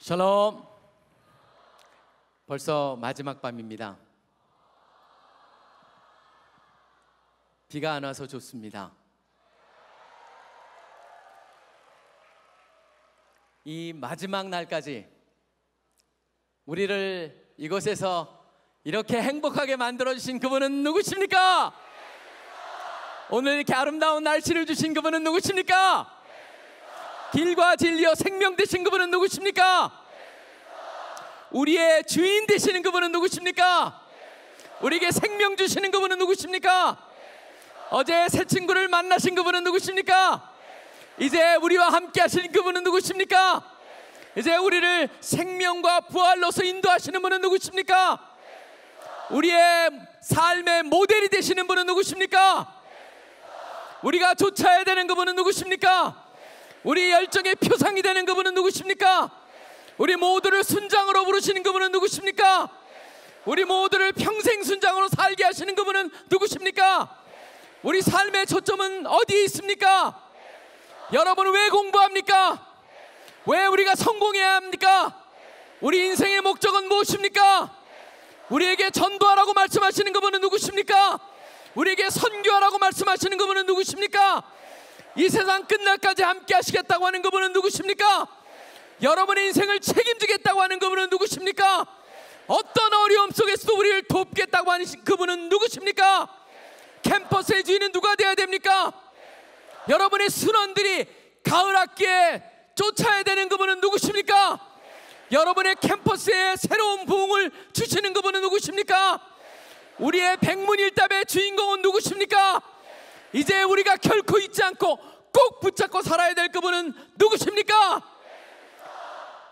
샬롬. 벌써 마지막 밤입니다. 비가 안 와서 좋습니다. 이 마지막 날까지 우리를 이곳에서 이렇게 행복하게 만들어 주신 그분은 누구십니까? 오늘 이렇게 아름다운 날씨를 주신 그분은 누구십니까? 길과 진리여 생명 되신 그분은 누구십니까? 우리의 주인 되시는 그분은 누구십니까? 우리에게 생명 주시는 그분은 누구십니까? 어제 새 친구를 만나신 그분은 누구십니까? 이제 우리와 함께 하시는 그분은 누구십니까? 이제 우리를 생명과 부활로서 인도하시는 분은 누구십니까? 우리의 삶의 모델이 되시는 분은 누구십니까? 우리가 쫓아야 되는 그분은 누구십니까? 우리 열정의 표상이 되는 그분은 누구십니까? 우리 모두를 순장으로 부르시는 그분은 누구십니까? 우리 모두를 평생 순장으로 살게 하시는 그분은 누구십니까? 우리 삶의 초점은 어디에 있습니까? 여러분 왜 공부합니까? 왜 우리가 성공해야 합니까? 우리 인생의 목적은 무엇입니까? 우리에게 전도하라고 말씀하시는 그분은 누구십니까? 우리에게 선교하라고 말씀하시는 그분은 누구십니까? 이 세상 끝날까지 함께 하시겠다고 하는 그분은 누구십니까? 네. 여러분의 인생을 책임지겠다고 하는 그분은 누구십니까? 네. 어떤 어려움 속에서도 우리를 돕겠다고 하는 그분은 누구십니까? 네. 캠퍼스의 주인은 누가 되어야 됩니까? 여러분의 순원들이 가을 학기에 쫓아야 되는 그분은 누구십니까? 여러분의 캠퍼스에 새로운 부흥을 주시는 그분은 누구십니까? 우리의 백문일답의 주인공은 누구십니까? 이제 우리가 결코 잊지 않고 꼭 붙잡고 살아야 될 그분은 누구십니까?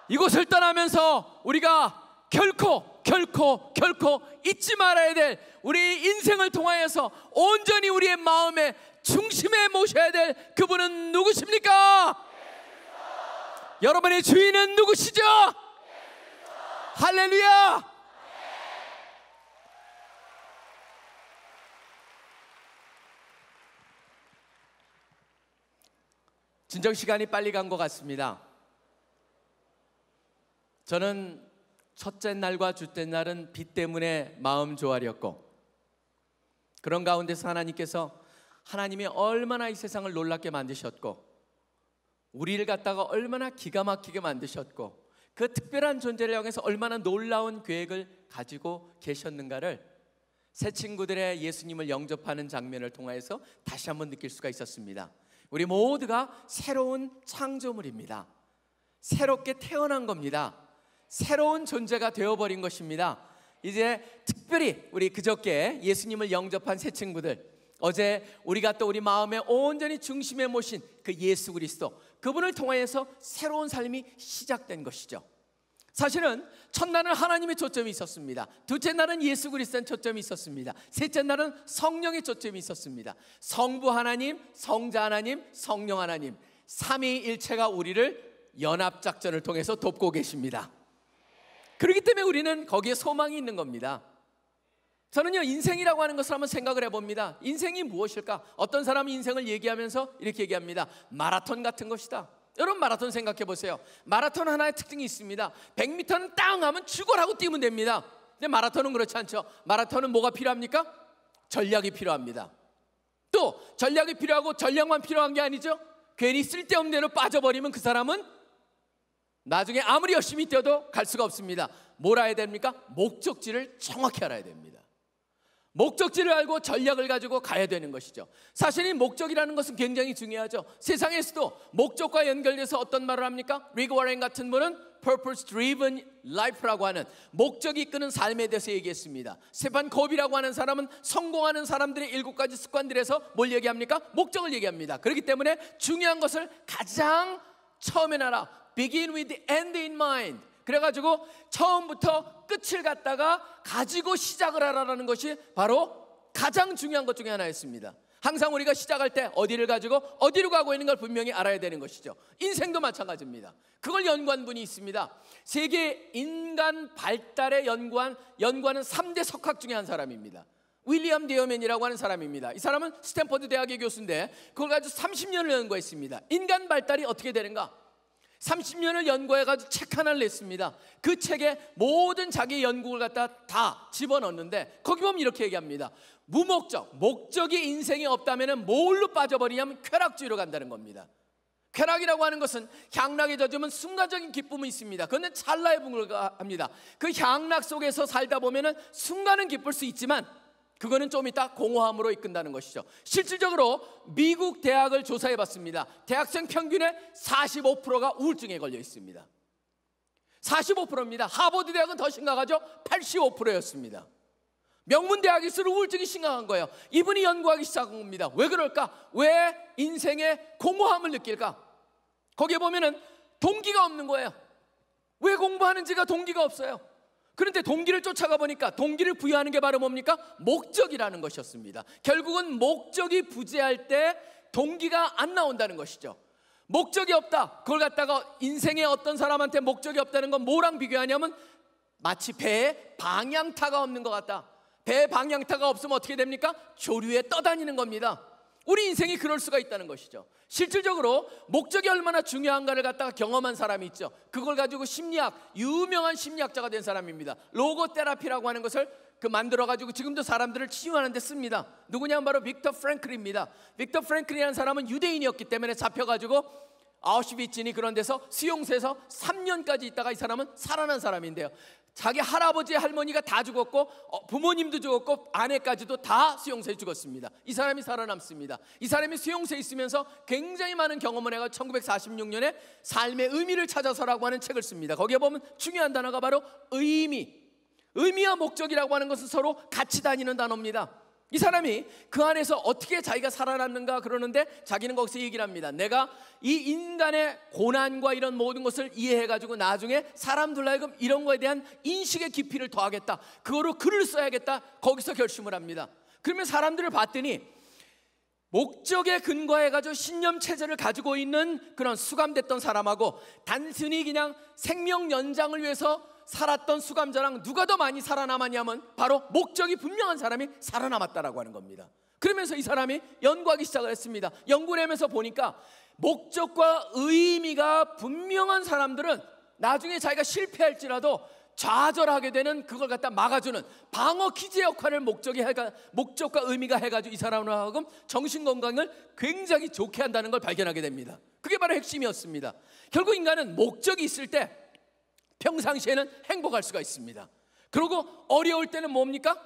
이곳을 떠나면서 우리가 결코 결코 결코 잊지 말아야 될 우리 인생을 통하여서 온전히 우리의 마음에 중심에 모셔야 될 그분은 누구십니까? 여러분의 주인은 누구시죠? 할렐루야! 진정 시간이 빨리 간 것 같습니다. 저는 첫째 날과 주째 날은 비 때문에 마음 조아렸고 그런 가운데서 하나님께서 하나님이 얼마나 이 세상을 놀랍게 만드셨고 우리를 갖다가 얼마나 기가 막히게 만드셨고 그 특별한 존재를 향해서 얼마나 놀라운 계획을 가지고 계셨는가를 새 친구들의 예수님을 영접하는 장면을 통하여서 다시 한번 느낄 수가 있었습니다. 우리 모두가 새로운 창조물입니다. 새롭게 태어난 겁니다. 새로운 존재가 되어버린 것입니다. 이제 특별히 우리 그저께 예수님을 영접한 새 친구들, 어제 우리가 또 우리 마음에 온전히 중심에 모신 그 예수 그리스도, 그분을 통하여서 새로운 삶이 시작된 것이죠. 사실은 첫날은 하나님의 초점이 있었습니다. 둘째 날은 예수 그리스도의 초점이 있었습니다. 셋째 날은 성령의 초점이 있었습니다. 성부 하나님, 성자 하나님, 성령 하나님 삼위일체가 우리를 연합 작전을 통해서 돕고 계십니다. 그렇기 때문에 우리는 거기에 소망이 있는 겁니다. 저는요 인생이라고 하는 것을 한번 생각을 해봅니다. 인생이 무엇일까? 어떤 사람이 인생을 얘기하면서 이렇게 얘기합니다. 마라톤 같은 것이다. 여러분 마라톤 생각해 보세요. 마라톤 하나의 특징이 있습니다. 100m는 땅 하면 죽어라고 뛰면 됩니다. 근데 마라톤은 그렇지 않죠. 마라톤은 뭐가 필요합니까? 전략이 필요합니다. 또 전략이 필요하고 전략만 필요한 게 아니죠. 괜히 쓸데없는 데로 빠져버리면 그 사람은 나중에 아무리 열심히 뛰어도 갈 수가 없습니다. 뭘 알아야 됩니까? 목적지를 정확히 알아야 됩니다. 목적지를 알고 전략을 가지고 가야 되는 것이죠. 사실이 목적이라는 것은 굉장히 중요하죠. 세상에서도 목적과 연결돼서 어떤 말을 합니까? 리그 워렌 같은 분은 purpose driven life라고 하는 목적이 끄는 삶에 대해서 얘기했습니다. 세판 겁비라고 하는 사람은 성공하는 사람들의 일곱 가지 습관들에서 뭘 얘기합니까? 목적을 얘기합니다. 그렇기 때문에 중요한 것을 가장 처음에 나라 begin with the end in mind. 그래가지고 처음부터 끝을 갖다가 가지고 시작을 하라는 것이 바로 가장 중요한 것 중에 하나였습니다. 항상 우리가 시작할 때 어디를 가지고 어디로 가고 있는 걸 분명히 알아야 되는 것이죠. 인생도 마찬가지입니다. 그걸 연구한 분이 있습니다. 세계 인간 발달에 연구한 연구하는 3대 석학 중에 한 사람입니다. 윌리엄 데어맨이라고 하는 사람입니다. 이 사람은 스탠퍼드 대학의 교수인데 그걸 가지고 30년을 연구했습니다. 인간 발달이 어떻게 되는가? 30년을 연구해가지고 책 하나를 냈습니다. 그 책에 모든 자기 연구를 갖다 다 집어넣는데 거기 보면 이렇게 얘기합니다. 무목적, 목적이 인생이 없다면 뭘로 빠져버리냐면 쾌락주의로 간다는 겁니다. 쾌락이라고 하는 것은 향락에 젖으면 순간적인 기쁨이 있습니다. 그거는 찰나의 붕을 합니다. 그 향락 속에서 살다 보면 순간은 기쁠 수 있지만 그거는 좀 이따 공허함으로 이끈다는 것이죠. 실질적으로 미국 대학을 조사해 봤습니다. 대학생 평균의 45%가 우울증에 걸려 있습니다. 45%입니다. 하버드 대학은 더 심각하죠. 85%였습니다. 명문 대학일수록 우울증이 심각한 거예요. 이분이 연구하기 시작한 겁니다. 왜 그럴까? 왜인생에 공허함을 느낄까? 거기에 보면은 동기가 없는 거예요. 왜 공부하는지가 동기가 없어요. 그런데 동기를 쫓아가 보니까 동기를 부여하는 게 바로 뭡니까? 목적이라는 것이었습니다. 결국은 목적이 부재할 때 동기가 안 나온다는 것이죠. 목적이 없다. 그걸 갖다가 인생의 어떤 사람한테 목적이 없다는 건 뭐랑 비교하냐면 마치 배에 방향타가 없는 것 같다. 배에 방향타가 없으면 어떻게 됩니까? 조류에 떠다니는 겁니다. 우리 인생이 그럴 수가 있다는 것이죠. 실질적으로 목적이 얼마나 중요한가를 갖다가 경험한 사람이 있죠. 그걸 가지고 심리학 유명한 심리학자가 된 사람입니다. 로고테라피라고 하는 것을 그 만들어 가지고 지금도 사람들을 치유하는 데 씁니다. 누구냐면 바로 빅터 프랭클입니다. 빅터 프랭클이라는 사람은 유대인이었기 때문에 잡혀 가지고 아우슈비츠니 그런 데서 수용소에서 3년까지 있다가 이 사람은 살아난 사람인데요. 자기 할아버지 할머니가 다 죽었고 어, 부모님도 죽었고 아내까지도 다 수용소에 죽었습니다. 이 사람이 살아남습니다. 이 사람이 수용소에 있으면서 굉장히 많은 경험을 해가 1946년에 삶의 의미를 찾아서라고 하는 책을 씁니다. 거기에 보면 중요한 단어가 바로 의미. 의미와 목적이라고 하는 것은 서로 같이 다니는 단어입니다. 이 사람이 그 안에서 어떻게 자기가 살아남는가 그러는데 자기는 거기서 얘기를 합니다. 내가 이 인간의 고난과 이런 모든 것을 이해해가지고 나중에 사람들로 하여금 이런 거에 대한 인식의 깊이를 더하겠다. 그거로 글을 써야겠다. 거기서 결심을 합니다. 그러면 사람들을 봤더니 목적에 근거해가지고 신념체제를 가지고 있는 그런 수감됐던 사람하고 단순히 그냥 생명 연장을 위해서 살았던 수감자랑 누가 더 많이 살아남았냐면 바로 목적이 분명한 사람이 살아남았다라고 하는 겁니다. 그러면서 이 사람이 연구하기 시작을 했습니다. 연구를 하면서 보니까 목적과 의미가 분명한 사람들은 나중에 자기가 실패할지라도 좌절하게 되는 그걸 갖다 막아주는 방어 기제 역할을 목적이 해가, 목적과 의미가 해가지고 이 사람을 하금 정신 건강을 굉장히 좋게 한다는 걸 발견하게 됩니다. 그게 바로 핵심이었습니다. 결국 인간은 목적이 있을 때 평상시에는 행복할 수가 있습니다. 그리고 어려울 때는 뭡니까?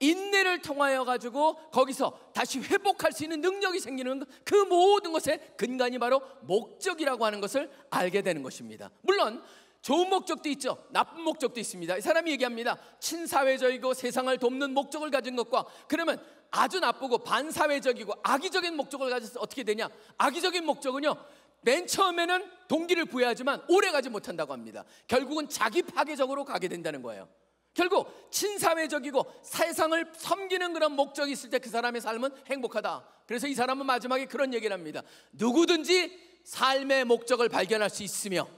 인내를 통하여 가지고 거기서 다시 회복할 수 있는 능력이 생기는 그 모든 것의 근간이 바로 목적이라고 하는 것을 알게 되는 것입니다. 물론 좋은 목적도 있죠. 나쁜 목적도 있습니다. 이 사람이 얘기합니다. 친사회적이고 세상을 돕는 목적을 가진 것과 그러면 아주 나쁘고 반사회적이고 악의적인 목적을 가져서 어떻게 되냐? 악의적인 목적은요. 맨 처음에는 동기를 부여하지만 오래 가지 못한다고 합니다. 결국은 자기 파괴적으로 가게 된다는 거예요. 결국 친사회적이고 세상을 섬기는 그런 목적이 있을 때 그 사람의 삶은 행복하다. 그래서 이 사람은 마지막에 그런 얘기를 합니다. 누구든지 삶의 목적을 발견할 수 있으며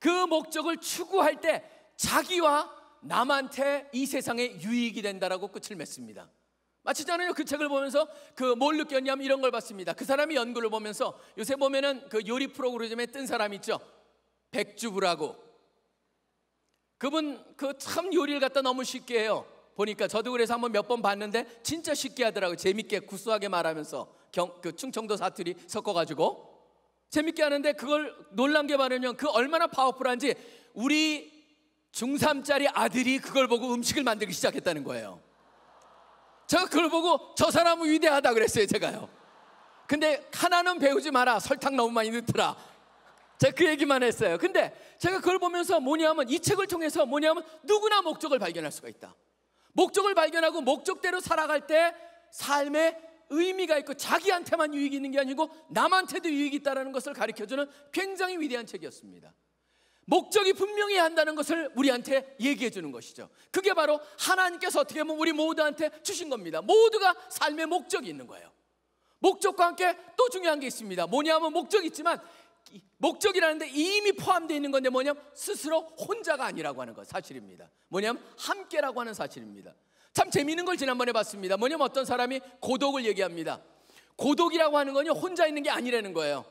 그 목적을 추구할 때 자기와 남한테 이 세상에 유익이 된다라고 끝을 맺습니다. 마치 저는요 그 책을 보면서 그 뭘 느꼈냐면 이런 걸 봤습니다. 그 사람이 연구를 보면서 요새 보면은 그 요리 프로그램에 뜬 사람 있죠. 백주부라고. 그분 그 참 요리를 갖다 너무 쉽게 해요. 보니까 저도 그래서 한번 몇 번 봤는데 진짜 쉽게 하더라고요. 재밌게 구수하게 말하면서 경, 그 충청도 사투리 섞어가지고 재밌게 하는데 그걸 놀란 게 많으면 그 얼마나 파워풀한지 우리 중3짜리 아들이 그걸 보고 음식을 만들기 시작했다는 거예요. 제가 그걸 보고 저 사람은 위대하다 그랬어요, 제가요. 근데 하나는 배우지 마라. 설탕 너무 많이 넣더라. 제가 그 얘기만 했어요. 근데 제가 그걸 보면서 뭐냐면 이 책을 통해서 뭐냐면 누구나 목적을 발견할 수가 있다. 목적을 발견하고 목적대로 살아갈 때 삶에 의미가 있고 자기한테만 유익이 있는 게 아니고 남한테도 유익이 있다는 것을 가르쳐주는 굉장히 위대한 책이었습니다. 목적이 분명히 한다는 것을 우리한테 얘기해 주는 것이죠. 그게 바로 하나님께서 어떻게 보면 우리 모두한테 주신 겁니다. 모두가 삶의 목적이 있는 거예요. 목적과 함께 또 중요한 게 있습니다. 뭐냐면 목적이 있지만 목적이라는데 이미 포함되어 있는 건데 뭐냐면 스스로 혼자가 아니라고 하는 것 사실입니다. 뭐냐면 함께라고 하는 사실입니다. 참 재미있는 걸 지난번에 봤습니다. 뭐냐면 어떤 사람이 고독을 얘기합니다. 고독이라고 하는 건요 혼자 있는 게 아니라는 거예요.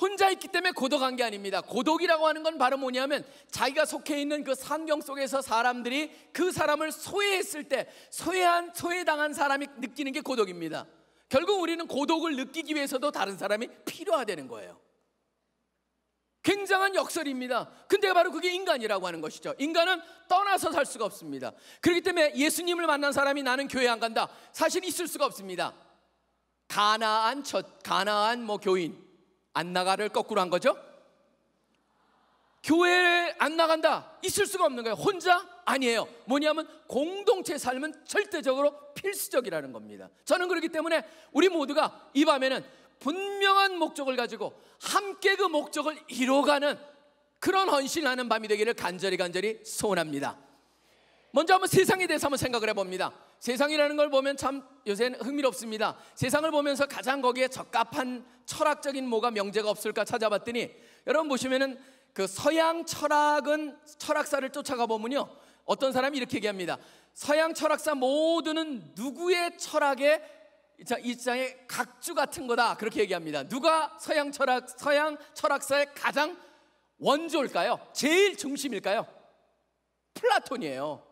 혼자 있기 때문에 고독한 게 아닙니다. 고독이라고 하는 건 바로 뭐냐면 자기가 속해 있는 그 환경 속에서 사람들이 그 사람을 소외했을 때 소외한 소외당한 사람이 느끼는 게 고독입니다. 결국 우리는 고독을 느끼기 위해서도 다른 사람이 필요하다는 거예요. 굉장한 역설입니다. 근데 바로 그게 인간이라고 하는 것이죠. 인간은 떠나서 살 수가 없습니다. 그렇기 때문에 예수님을 만난 사람이 나는 교회 안 간다. 사실 있을 수가 없습니다. 가나안 첫 가나안 뭐 교인 안 나가를 거꾸로 한 거죠? 교회에 안 나간다. 있을 수가 없는 거예요. 혼자? 아니에요. 뭐냐면 공동체 삶은 절대적으로 필수적이라는 겁니다. 저는 그렇기 때문에 우리 모두가 이 밤에는 분명한 목적을 가지고 함께 그 목적을 이뤄가는 그런 헌신하는 밤이 되기를 간절히 간절히 소원합니다. 먼저 한번 세상에 대해서 한번 생각을 해봅니다. 세상이라는 걸 보면 참 요새는 흥미롭습니다. 세상을 보면서 가장 거기에 적합한 철학적인 뭐가 명제가 없을까 찾아봤더니 여러분 보시면은 그 서양 철학은 철학사를 쫓아가 보면요. 어떤 사람이 이렇게 얘기합니다. 서양 철학사 모두는 누구의 철학에 이장의 각주 같은 거다. 그렇게 얘기합니다. 누가 서양 철학 서양 철학사의 가장 원조일까요? 제일 중심일까요? 플라톤이에요.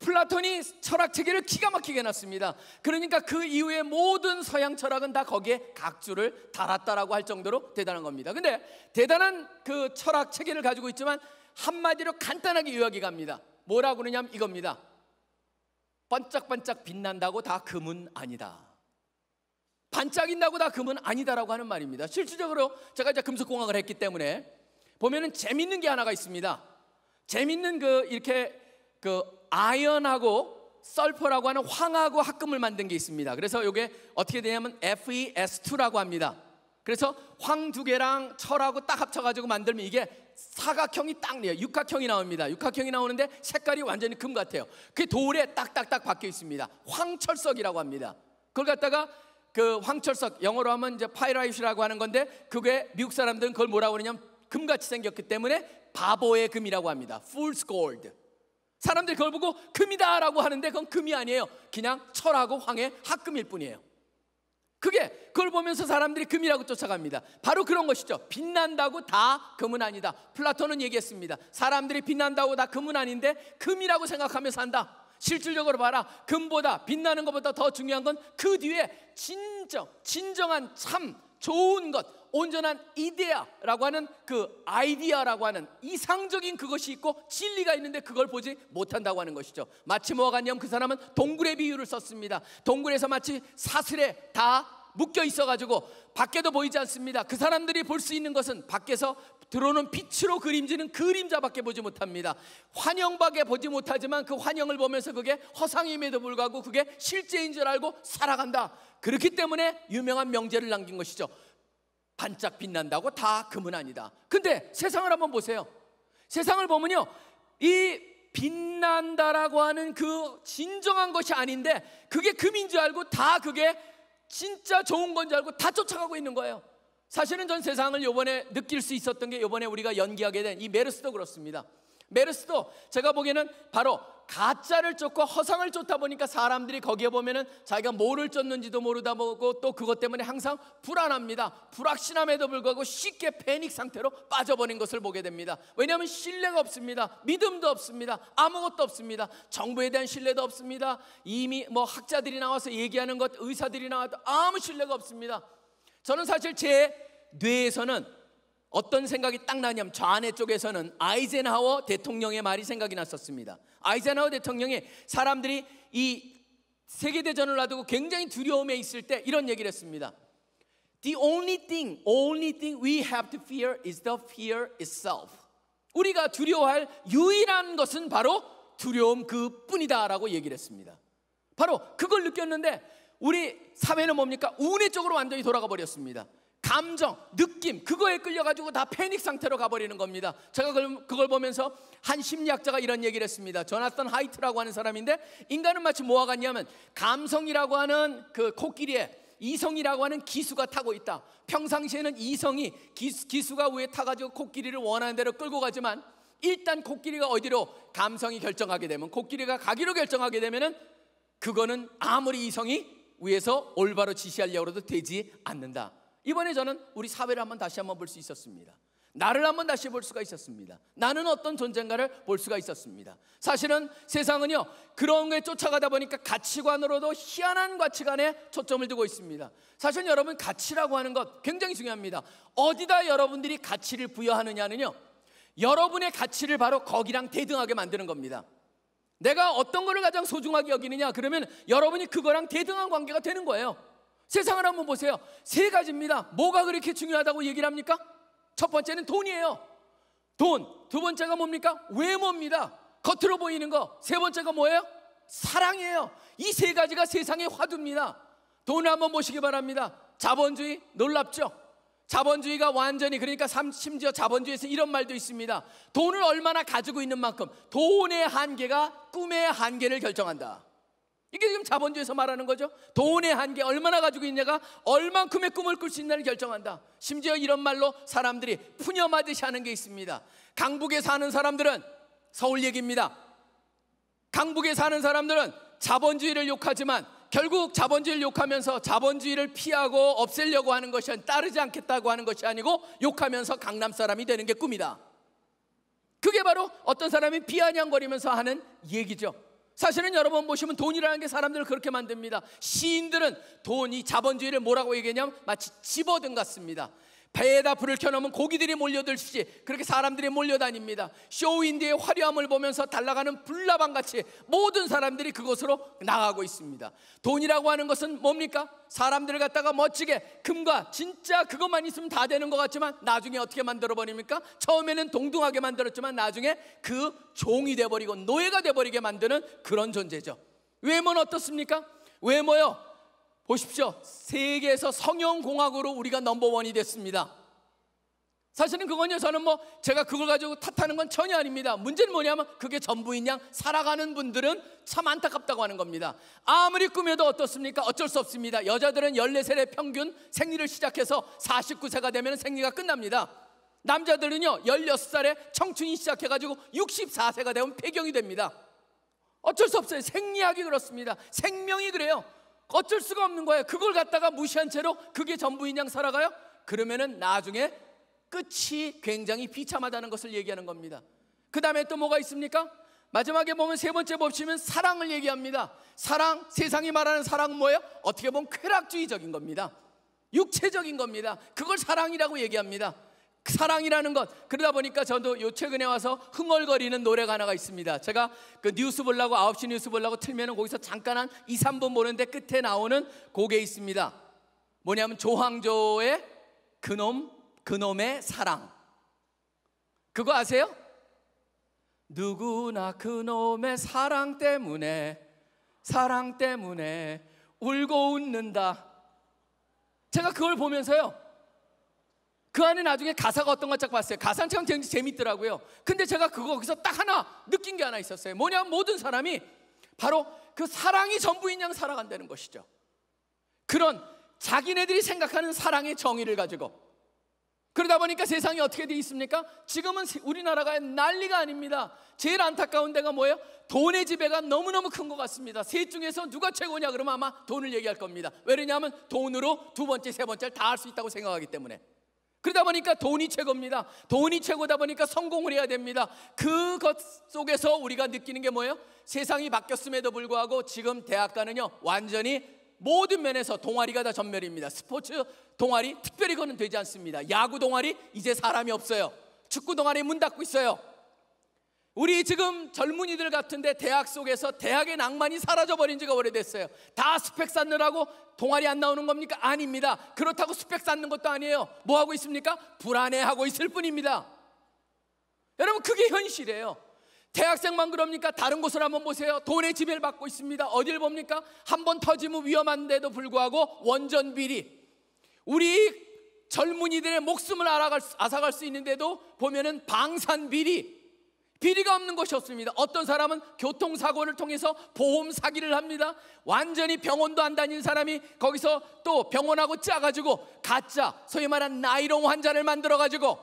플라톤이 철학 체계를 기가 막히게 놨습니다. 그러니까 그 이후에 모든 서양 철학은 다 거기에 각주를 달았다라고 할 정도로 대단한 겁니다. 근데 대단한 그 철학 체계를 가지고 있지만 한마디로 간단하게 요약이 갑니다. 뭐라고 그러냐면 이겁니다. 반짝반짝 빛난다고 다 금은 아니다. 반짝인다고 다 금은 아니다라고 하는 말입니다. 실질적으로 제가 이제 금속공학을 했기 때문에 보면은 재밌는 게 하나가 있습니다. 재밌는 그 이렇게 그 아연하고 썰퍼라고 하는 황하고 합금을 만든 게 있습니다. 그래서 이게 어떻게 되냐면 FeS2라고 합니다. 그래서 황 두 개랑 철하고 딱 합쳐가지고 만들면 이게 사각형이 딱 내요. 네, 육각형이 나옵니다. 육각형이 나오는데 색깔이 완전히 금 같아요. 그게 돌에 딱딱딱 박혀 있습니다. 황철석이라고 합니다. 그걸 갖다가 그 황철석 영어로 하면 이제 파이라이트라고 하는 건데 그게 미국 사람들은 그걸 뭐라고 그러냐면 금같이 생겼기 때문에 바보의 금이라고 합니다. Fool's Gold. 사람들이 그걸 보고 금이다라고 하는데 그건 금이 아니에요. 그냥 철하고 황의 합금일 뿐이에요. 그게 그걸 보면서 사람들이 금이라고 쫓아갑니다. 바로 그런 것이죠. 빛난다고 다 금은 아니다. 플라톤은 얘기했습니다. 사람들이 빛난다고 다 금은 아닌데 금이라고 생각하며 산다. 실질적으로 봐라. 금보다 빛나는 것보다 더 중요한 건 그 뒤에 진정 진정한 참 좋은 것 온전한 이데아라고 하는 그아이디아라고 하는 이상적인 그것이 있고 진리가 있는데 그걸 보지 못한다고 하는 것이죠. 마치 뭐와 같냐면 그 사람은 동굴의 비유를 썼습니다. 동굴에서 마치 사슬에 다 묶여 있어가지고 밖에도 보이지 않습니다. 그 사람들이 볼 수 있는 것은 밖에서 들어오는 빛으로 그림지는 그림자밖에 보지 못합니다. 환영밖에 보지 못하지만 그 환영을 보면서 그게 허상임에도 불구하고 그게 실제인 줄 알고 살아간다. 그렇기 때문에 유명한 명제를 남긴 것이죠. 반짝 빛난다고 다 금은 아니다. 근데 세상을 한번 보세요. 세상을 보면요. 이 빛난다라고 하는 그 진정한 것이 아닌데 그게 금인 줄 알고 다 그게 진짜 좋은 건 줄 알고 다 쫓아가고 있는 거예요. 사실은 전 세상을 요번에 느낄 수 있었던 게 요번에 우리가 연기하게 된 이 메르스도 그렇습니다. 메르스도 제가 보기에는 바로 가짜를 쫓고 허상을 쫓다 보니까 사람들이 거기에 보면은 자기가 뭐를 쫓는지도 모르다 보고 또 그것 때문에 항상 불안합니다. 불확실함에도 불구하고 쉽게 패닉 상태로 빠져버린 것을 보게 됩니다. 왜냐하면 신뢰가 없습니다. 믿음도 없습니다. 아무것도 없습니다. 정부에 대한 신뢰도 없습니다. 이미 뭐 학자들이 나와서 얘기하는 것, 의사들이 나와도 아무 신뢰가 없습니다. 저는 사실 제 뇌에서는 어떤 생각이 딱 나냐면 좌안의 쪽에서는 아이젠하워 대통령의 말이 생각이 났었습니다. 아이젠하워 대통령이 사람들이 이 세계대전을 놔두고 굉장히 두려움에 있을 때 이런 얘기를 했습니다. The only thing, only thing we have to fear is the fear itself. 우리가 두려워할 유일한 것은 바로 두려움 그 뿐이다라고 얘기를 했습니다. 바로 그걸 느꼈는데 우리 사회는 뭡니까? 우뇌 쪽으로 완전히 돌아가 버렸습니다. 감정, 느낌 그거에 끌려가지고 다 패닉 상태로 가버리는 겁니다. 제가 그걸, 보면서 한 심리학자가 이런 얘기를 했습니다. 전나탄 하이트라고 하는 사람인데 인간은 마치 뭐와 같냐면 감성이라고 하는 그 코끼리에 이성이라고 하는 기수가 타고 있다. 평상시에는 이성이 기, 수가 위에 타가지고 코끼리를 원하는 대로 끌고 가지만 일단 코끼리가 어디로 감성이 결정하게 되면 코끼리가 가기로 결정하게 되면은 그거는 아무리 이성이 위에서 올바로 지시하려고 해도 되지 않는다. 이번에 저는 우리 사회를 한번 다시 한번 볼 수 있었습니다. 나를 한번 다시 볼 수가 있었습니다. 나는 어떤 존재인가를 볼 수가 있었습니다. 사실은 세상은요, 그런 거 쫓아가다 보니까 가치관으로도 희한한 가치관에 초점을 두고 있습니다. 사실 여러분, 가치라고 하는 것 굉장히 중요합니다. 어디다 여러분들이 가치를 부여하느냐는요, 여러분의 가치를 바로 거기랑 대등하게 만드는 겁니다. 내가 어떤 거를 가장 소중하게 여기느냐, 그러면 여러분이 그거랑 대등한 관계가 되는 거예요. 세상을 한번 보세요. 세 가지입니다. 뭐가 그렇게 중요하다고 얘기를 합니까? 첫 번째는 돈이에요. 돈. 두 번째가 뭡니까? 외모입니다. 겉으로 보이는 거. 세 번째가 뭐예요? 사랑이에요. 이 세 가지가 세상의 화두입니다. 돈을 한번 보시기 바랍니다. 자본주의 놀랍죠? 자본주의가 완전히 그러니까 심지어 자본주의에서 이런 말도 있습니다. 돈을 얼마나 가지고 있는 만큼 돈의 한계가 꿈의 한계를 결정한다. 이게 지금 자본주의에서 말하는 거죠. 돈의 한계 얼마나 가지고 있냐가 얼만큼의 꿈을 꿀 수있냐를 결정한다. 심지어 이런 말로 사람들이 푸념 하듯이 하는 게 있습니다. 강북에 사는 사람들은 서울 얘기입니다. 강북에 사는 사람들은 자본주의를 욕하지만 결국 자본주의를 욕하면서 자본주의를 피하고 없애려고 하는 것이 따르지 않겠다고 하는 것이 아니고 욕하면서 강남 사람이 되는 게 꿈이다. 그게 바로 어떤 사람이 비아냥거리면서 하는 얘기죠. 사실은 여러분 보시면 돈이라는 게 사람들을 그렇게 만듭니다. 시인들은 돈이 자본주의를 뭐라고 얘기했냐면 마치 집어든 같습니다. 배에다 불을 켜놓으면 고기들이 몰려들지 그렇게 사람들이 몰려다닙니다. 쇼윈드의 화려함을 보면서 달라가는 불나방 같이 모든 사람들이 그곳으로 나가고 있습니다. 돈이라고 하는 것은 뭡니까? 사람들을 갖다가 멋지게 금과 진짜 그것만 있으면 다 되는 것 같지만 나중에 어떻게 만들어 버립니까? 처음에는 동등하게 만들었지만 나중에 그 종이 돼 버리고 노예가 돼 버리게 만드는 그런 존재죠. 외모는 어떻습니까? 외모요. 보십시오. 세계에서 성형공학으로 우리가 넘버원이 됐습니다. 사실은 그건요, 저는 뭐 제가 그걸 가지고 탓하는 건 전혀 아닙니다. 문제는 뭐냐면 그게 전부인 양 살아가는 분들은 참 안타깝다고 하는 겁니다. 아무리 꾸며도 어떻습니까? 어쩔 수 없습니다. 여자들은 14세의 평균 생리를 시작해서 49세가 되면 생리가 끝납니다. 남자들은요, 16살에 청춘이 시작해가지고 64세가 되면 폐경이 됩니다. 어쩔 수 없어요. 생리학이 그렇습니다. 생명이 그래요. 어쩔 수가 없는 거예요. 그걸 갖다가 무시한 채로 그게 전부인 양 살아가요? 그러면은 나중에 끝이 굉장히 비참하다는 것을 얘기하는 겁니다. 그 다음에 또 뭐가 있습니까? 마지막에 보면 세 번째 법칙은 사랑을 얘기합니다. 사랑, 세상이 말하는 사랑은 뭐예요? 어떻게 보면 쾌락주의적인 겁니다. 육체적인 겁니다. 그걸 사랑이라고 얘기합니다. 사랑이라는 것. 그러다 보니까 저도 요 최근에 와서 흥얼거리는 노래가 하나가 있습니다. 제가 그 뉴스 보려고 9시 뉴스 보려고 틀면 거기서 잠깐 한 2, 3분 보는데 끝에 나오는 곡에 있습니다. 뭐냐면 조항조의 그놈 그놈의 사랑. 그거 아세요? 누구나 그놈의 사랑 때문에 사랑 때문에 울고 웃는다. 제가 그걸 보면서요. 그 안에 나중에 가사가 어떤 걸쫙 봤어요. 가사는 참 재밌더라고요. 근데 제가 그거 거기서 딱 하나 느낀 게 하나 있었어요. 뭐냐면 모든 사람이 바로 그 사랑이 전부인 양 살아간다는 것이죠. 그런 자기네들이 생각하는 사랑의 정의를 가지고 그러다 보니까 세상이 어떻게 되어 있습니까? 지금은 우리나라가 난리가 아닙니다. 제일 안타까운 데가 뭐예요? 돈의 지배가 너무너무 큰 것 같습니다. 셋 중에서 누가 최고냐 그러면 아마 돈을 얘기할 겁니다. 왜냐하면 돈으로 두 번째, 세 번째를 다 할 수 있다고 생각하기 때문에. 그러다 보니까 돈이 최고입니다. 돈이 최고다 보니까 성공을 해야 됩니다. 그것 속에서 우리가 느끼는 게 뭐예요? 세상이 바뀌었음에도 불구하고 지금 대학가는요, 완전히 모든 면에서 동아리가 다 전멸입니다. 스포츠 동아리, 특별히 그거는 되지 않습니다. 야구 동아리, 이제 사람이 없어요. 축구 동아리 문 닫고 있어요. 우리 지금 젊은이들 같은데 대학 속에서 대학의 낭만이 사라져버린 지가 오래됐어요. 다 스펙 쌓느라고 동아리 안 나오는 겁니까? 아닙니다. 그렇다고 스펙 쌓는 것도 아니에요. 뭐 하고 있습니까? 불안해하고 있을 뿐입니다. 여러분, 그게 현실이에요. 대학생만 그럽니까? 다른 곳을 한번 보세요. 돈의 지배를 받고 있습니다. 어딜 봅니까? 한번 터지면 위험한데도 불구하고 원전 비리. 우리 젊은이들의 목숨을 알아갈, 수, 아사갈 수 있는데도 보면은 방산 비리. 비리가 없는 것이었습니다. 어떤 사람은 교통사고를 통해서 보험 사기를 합니다. 완전히 병원도 안 다닌 사람이 거기서 또 병원하고 짜가지고 가짜, 소위 말한 나이롱 환자를 만들어가지고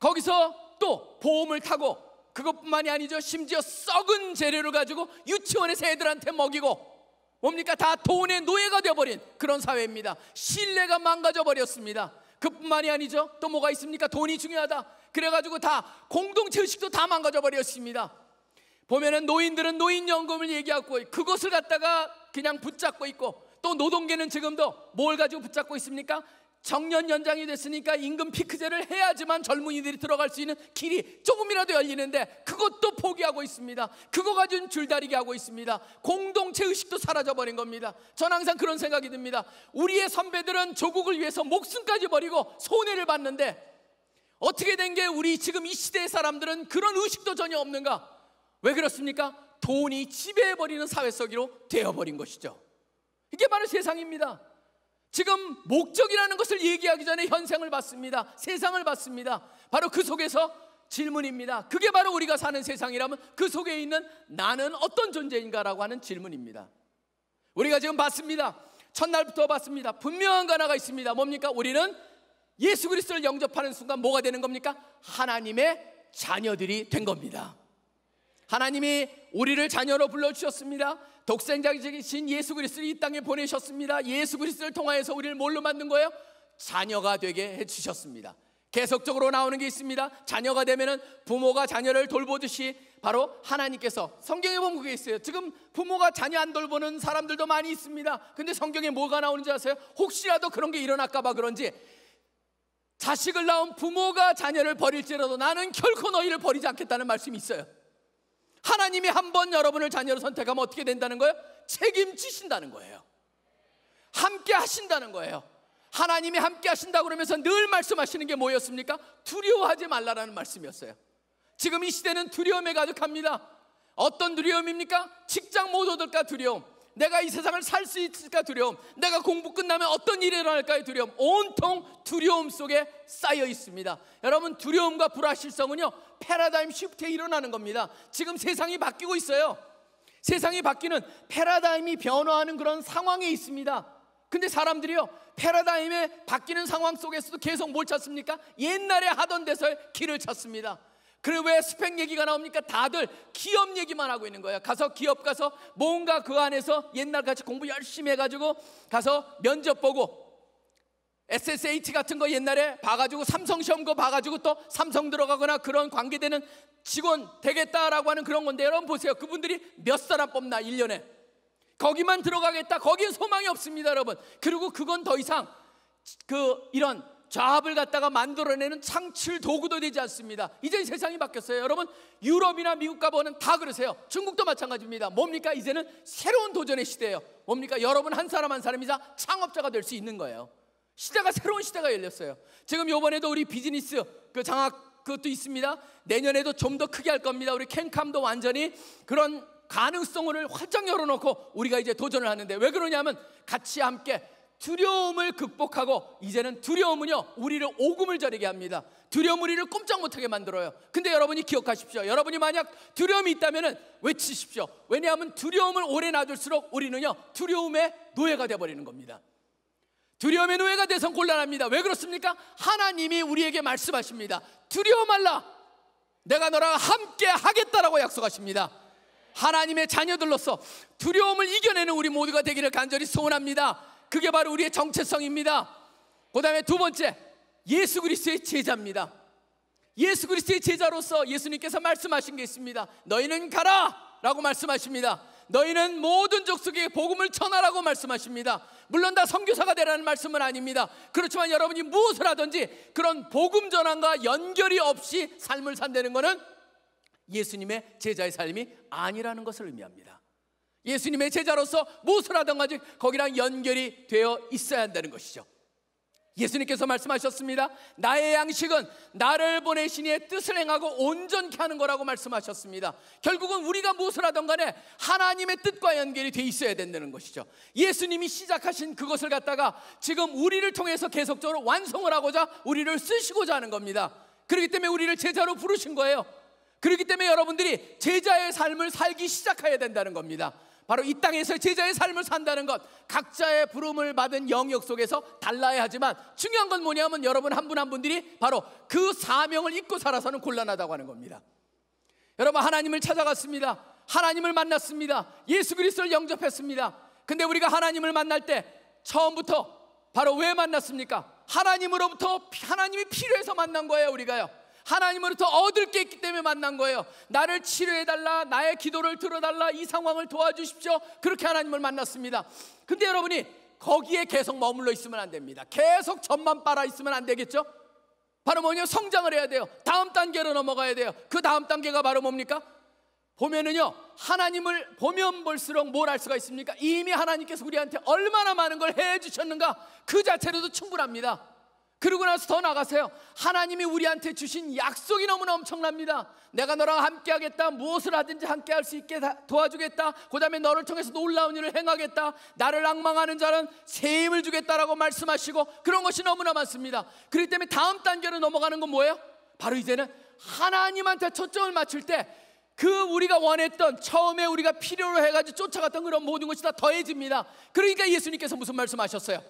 거기서 또 보험을 타고 그것뿐만이 아니죠. 심지어 썩은 재료를 가지고 유치원에서 애들한테 먹이고 뭡니까? 다 돈의 노예가 되어버린 그런 사회입니다. 신뢰가 망가져 버렸습니다. 그뿐만이 아니죠. 또 뭐가 있습니까? 돈이 중요하다. 그래가지고 다 공동체 의식도 다 망가져 버렸습니다. 보면은 노인들은 노인연금을 얘기하고 그것을 갖다가 그냥 붙잡고 있고 또 노동계는 지금도 뭘 가지고 붙잡고 있습니까? 정년 연장이 됐으니까 임금 피크제를 해야지만 젊은이들이 들어갈 수 있는 길이 조금이라도 열리는데 그것도 포기하고 있습니다. 그거 가지고 줄다리기 하고 있습니다. 공동체 의식도 사라져버린 겁니다. 전 항상 그런 생각이 듭니다. 우리의 선배들은 조국을 위해서 목숨까지 버리고 손해를 봤는데 어떻게 된 게 우리 지금 이 시대의 사람들은 그런 의식도 전혀 없는가? 왜 그렇습니까? 돈이 지배해버리는 사회 속으로 되어버린 것이죠. 이게 바로 세상입니다. 지금 목적이라는 것을 얘기하기 전에 현상을 봤습니다. 세상을 봤습니다. 바로 그 속에서 질문입니다. 그게 바로 우리가 사는 세상이라면 그 속에 있는 나는 어떤 존재인가라고 하는 질문입니다. 우리가 지금 봤습니다. 첫날부터 봤습니다. 분명한 하나가 있습니다. 뭡니까? 우리는 예수 그리스도를 영접하는 순간 뭐가 되는 겁니까? 하나님의 자녀들이 된 겁니다. 하나님이 우리를 자녀로 불러주셨습니다. 독생자이신 예수 그리스도를 이 땅에 보내셨습니다. 예수 그리스도를 통하여서 우리를 뭘로 만든 거예요? 자녀가 되게 해주셨습니다. 계속적으로 나오는 게 있습니다. 자녀가 되면은 부모가 자녀를 돌보듯이 바로 하나님께서 성경에 보면 그게 있어요. 지금 부모가 자녀 안 돌보는 사람들도 많이 있습니다. 근데 성경에 뭐가 나오는지 아세요? 혹시라도 그런 게 일어날까 봐 그런지 자식을 낳은 부모가 자녀를 버릴지라도 나는 결코 너희를 버리지 않겠다는 말씀이 있어요. 하나님이 한 번 여러분을 자녀로 선택하면 어떻게 된다는 거예요? 책임지신다는 거예요. 함께 하신다는 거예요. 하나님이 함께 하신다고 그러면서 늘 말씀하시는 게 뭐였습니까? 두려워하지 말라라는 말씀이었어요. 지금 이 시대는 두려움에 가득합니다. 어떤 두려움입니까? 직장 못 얻을까 두려움. 내가 이 세상을 살 수 있을까 두려움, 내가 공부 끝나면 어떤 일이 일어날까의 두려움, 온통 두려움 속에 쌓여 있습니다. 여러분, 두려움과 불확실성은요, 패러다임 시프트에 일어나는 겁니다. 지금 세상이 바뀌고 있어요. 세상이 바뀌는 패러다임이 변화하는 그런 상황에 있습니다. 근데 사람들이요, 패러다임에 바뀌는 상황 속에서도 계속 뭘 찾습니까? 옛날에 하던 데서의 길을 찾습니다. 그래 왜 스펙 얘기가 나옵니까? 다들 기업 얘기만 하고 있는 거예요. 가서 기업 가서 뭔가 그 안에서 옛날같이 공부 열심히 해가지고 가서 면접 보고 SSH 같은 거 옛날에 봐가지고 삼성 시험 거 봐가지고 또 삼성 들어가거나 그런 관계되는 직원 되겠다라고 하는 그런 건데 여러분 보세요. 그분들이 몇 사람 뽑나 1년에. 거기만 들어가겠다. 거긴 기 소망이 없습니다, 여러분. 그리고 그건 더 이상 그 이런 좌합을 갖다가 만들어내는 창출 도구도 되지 않습니다. 이제 세상이 바뀌었어요. 여러분 유럽이나 미국 가보면 다 그러세요. 중국도 마찬가지입니다. 뭡니까? 이제는 새로운 도전의 시대예요. 뭡니까? 여러분 한 사람 한 사람이자 창업자가 될 수 있는 거예요. 시대가 새로운 시대가 열렸어요. 지금 요번에도 우리 비즈니스 그 장학 그것도 있습니다. 내년에도 좀 더 크게 할 겁니다. 우리 캔캄도 완전히 그런 가능성을 활짝 열어놓고 우리가 이제 도전을 하는데 왜 그러냐면 같이 함께 두려움을 극복하고 이제는 두려움은요 우리를 오금을 저리게 합니다. 두려움 우리를 꼼짝 못하게 만들어요. 근데 여러분이 기억하십시오. 여러분이 만약 두려움이 있다면 외치십시오. 왜냐하면 두려움을 오래 놔둘수록 우리는요 두려움의 노예가 되어버리는 겁니다. 두려움의 노예가 돼선 곤란합니다. 왜 그렇습니까? 하나님이 우리에게 말씀하십니다. 두려워 말라. 내가 너랑 함께 하겠다라고 약속하십니다. 하나님의 자녀들로서 두려움을 이겨내는 우리 모두가 되기를 간절히 소원합니다. 그게 바로 우리의 정체성입니다. 그 다음에 두 번째, 예수 그리스의 제자입니다. 예수 그리스의 제자로서 예수님께서 말씀하신 게 있습니다. 너희는 가라! 라고 말씀하십니다. 너희는 모든 족속에 복음을 전하라고 말씀하십니다. 물론 다 선교사가 되라는 말씀은 아닙니다. 그렇지만 여러분이 무엇을 하든지 그런 복음 전환과 연결이 없이 삶을 산다는 것은 예수님의 제자의 삶이 아니라는 것을 의미합니다. 예수님의 제자로서 무엇을 하든가지 거기랑 연결이 되어 있어야 한다는 것이죠. 예수님께서 말씀하셨습니다. 나의 양식은 나를 보내신 이의 뜻을 행하고 온전케 하는 거라고 말씀하셨습니다. 결국은 우리가 무엇을 하던 간에 하나님의 뜻과 연결이 돼 있어야 된다는 것이죠. 예수님이 시작하신 그것을 갖다가 지금 우리를 통해서 계속적으로 완성을 하고자 우리를 쓰시고자 하는 겁니다. 그렇기 때문에 우리를 제자로 부르신 거예요. 그렇기 때문에 여러분들이 제자의 삶을 살기 시작해야 된다는 겁니다. 바로 이 땅에서 제자의 삶을 산다는 것 각자의 부름을 받은 영역 속에서 달라야 하지만 중요한 건 뭐냐면 여러분 한 분한 한 분들이 바로 그 사명을 잊고 살아서는 곤란하다고 하는 겁니다 여러분 하나님을 찾아갔습니다 하나님을 만났습니다 예수 그리스도를 영접했습니다 근데 우리가 하나님을 만날 때 처음부터 바로 왜 만났습니까? 하나님으로부터 하나님이 필요해서 만난 거예요 우리가요 하나님으로부터 얻을 게 있기 때문에 만난 거예요. 나를 치료해달라, 나의 기도를 들어달라, 이 상황을 도와주십시오. 그렇게 하나님을 만났습니다. 근데 여러분이 거기에 계속 머물러 있으면 안 됩니다. 계속 점만 빨아 있으면 안 되겠죠? 바로 뭐냐? 성장을 해야 돼요. 다음 단계로 넘어가야 돼요. 그 다음 단계가 바로 뭡니까? 보면은요, 하나님을 보면 볼수록 뭘 알 수가 있습니까? 이미 하나님께서 우리한테 얼마나 많은 걸 해 주셨는가? 그 자체로도 충분합니다. 그러고 나서 더 나가세요. 하나님이 우리한테 주신 약속이 너무나 엄청납니다. 내가 너랑 함께 하겠다. 무엇을 하든지 함께 할 수 있게 도와주겠다. 그 다음에 너를 통해서 놀라운 일을 행하겠다. 나를 악망하는 자는 새 힘을 주겠다라고 말씀하시고 그런 것이 너무나 많습니다. 그렇기 때문에 다음 단계로 넘어가는 건 뭐예요? 바로 이제는 하나님한테 초점을 맞출 때 그 우리가 원했던 처음에 우리가 필요로 해가지고 쫓아갔던 그런 모든 것이 다 더해집니다. 그러니까 예수님께서 무슨 말씀하셨어요?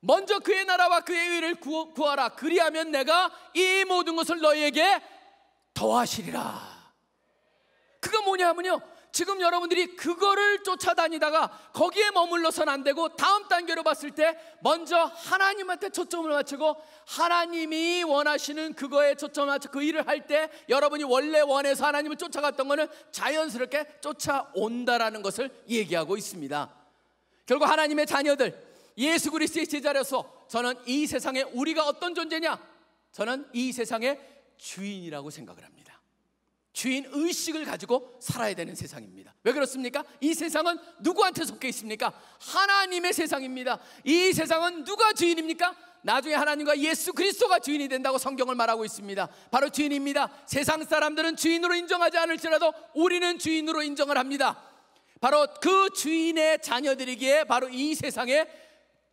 먼저 그의 나라와 그의 의를 구하라. 그리하면 내가 이 모든 것을 너희에게 더하시리라. 그거 뭐냐 하면요. 지금 여러분들이 그거를 쫓아다니다가 거기에 머물러선 안 되고 다음 단계로 봤을 때 먼저 하나님한테 초점을 맞추고 하나님이 원하시는 그거에 초점을 맞춰 그 일을 할 때 여러분이 원래 원해서 하나님을 쫓아갔던 거는 자연스럽게 쫓아온다라는 것을 얘기하고 있습니다. 결국 하나님의 자녀들 예수 그리스도의 제자로서 저는 이 세상에 우리가 어떤 존재냐? 저는 이 세상의 주인이라고 생각을 합니다. 주인 의식을 가지고 살아야 되는 세상입니다. 왜 그렇습니까? 이 세상은 누구한테 속해 있습니까? 하나님의 세상입니다. 이 세상은 누가 주인입니까? 나중에 하나님과 예수 그리스도가 주인이 된다고 성경을 말하고 있습니다. 바로 주인입니다. 세상 사람들은 주인으로 인정하지 않을지라도 우리는 주인으로 인정을 합니다. 바로 그 주인의 자녀들이기에 바로 이세상에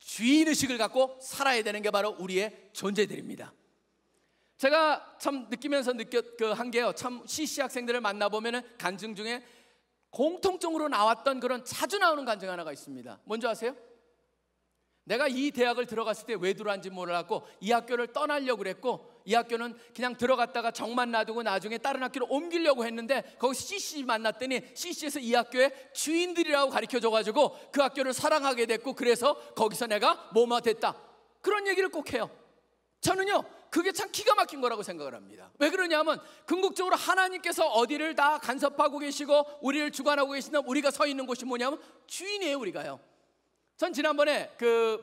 주인의식을 갖고 살아야 되는 게 바로 우리의 존재들입니다. 제가 참 느끼면서 느꼈 그 한 게요. 참 CC 학생들을 만나보면 간증 중에 공통적으로 나왔던 그런 자주 나오는 간증 하나가 있습니다. 뭔지 아세요? 내가 이 대학을 들어갔을 때 왜 들어왔는지 몰랐고 이 학교를 떠나려고 그랬고 이 학교는 그냥 들어갔다가 정만 놔두고 나중에 다른 학교로 옮기려고 했는데 거기서 CC 만났더니 CC에서 이 학교의 주인들이라고 가르쳐 줘가지고 그 학교를 사랑하게 됐고 그래서 거기서 내가 뭐마 됐다 그런 얘기를 꼭 해요 저는요 그게 참 기가 막힌 거라고 생각을 합니다. 왜 그러냐면 궁극적으로 하나님께서 어디를 다 간섭하고 계시고 우리를 주관하고 계시는 우리가 서 있는 곳이 뭐냐면 주인이에요, 우리가요. 전 지난번에 그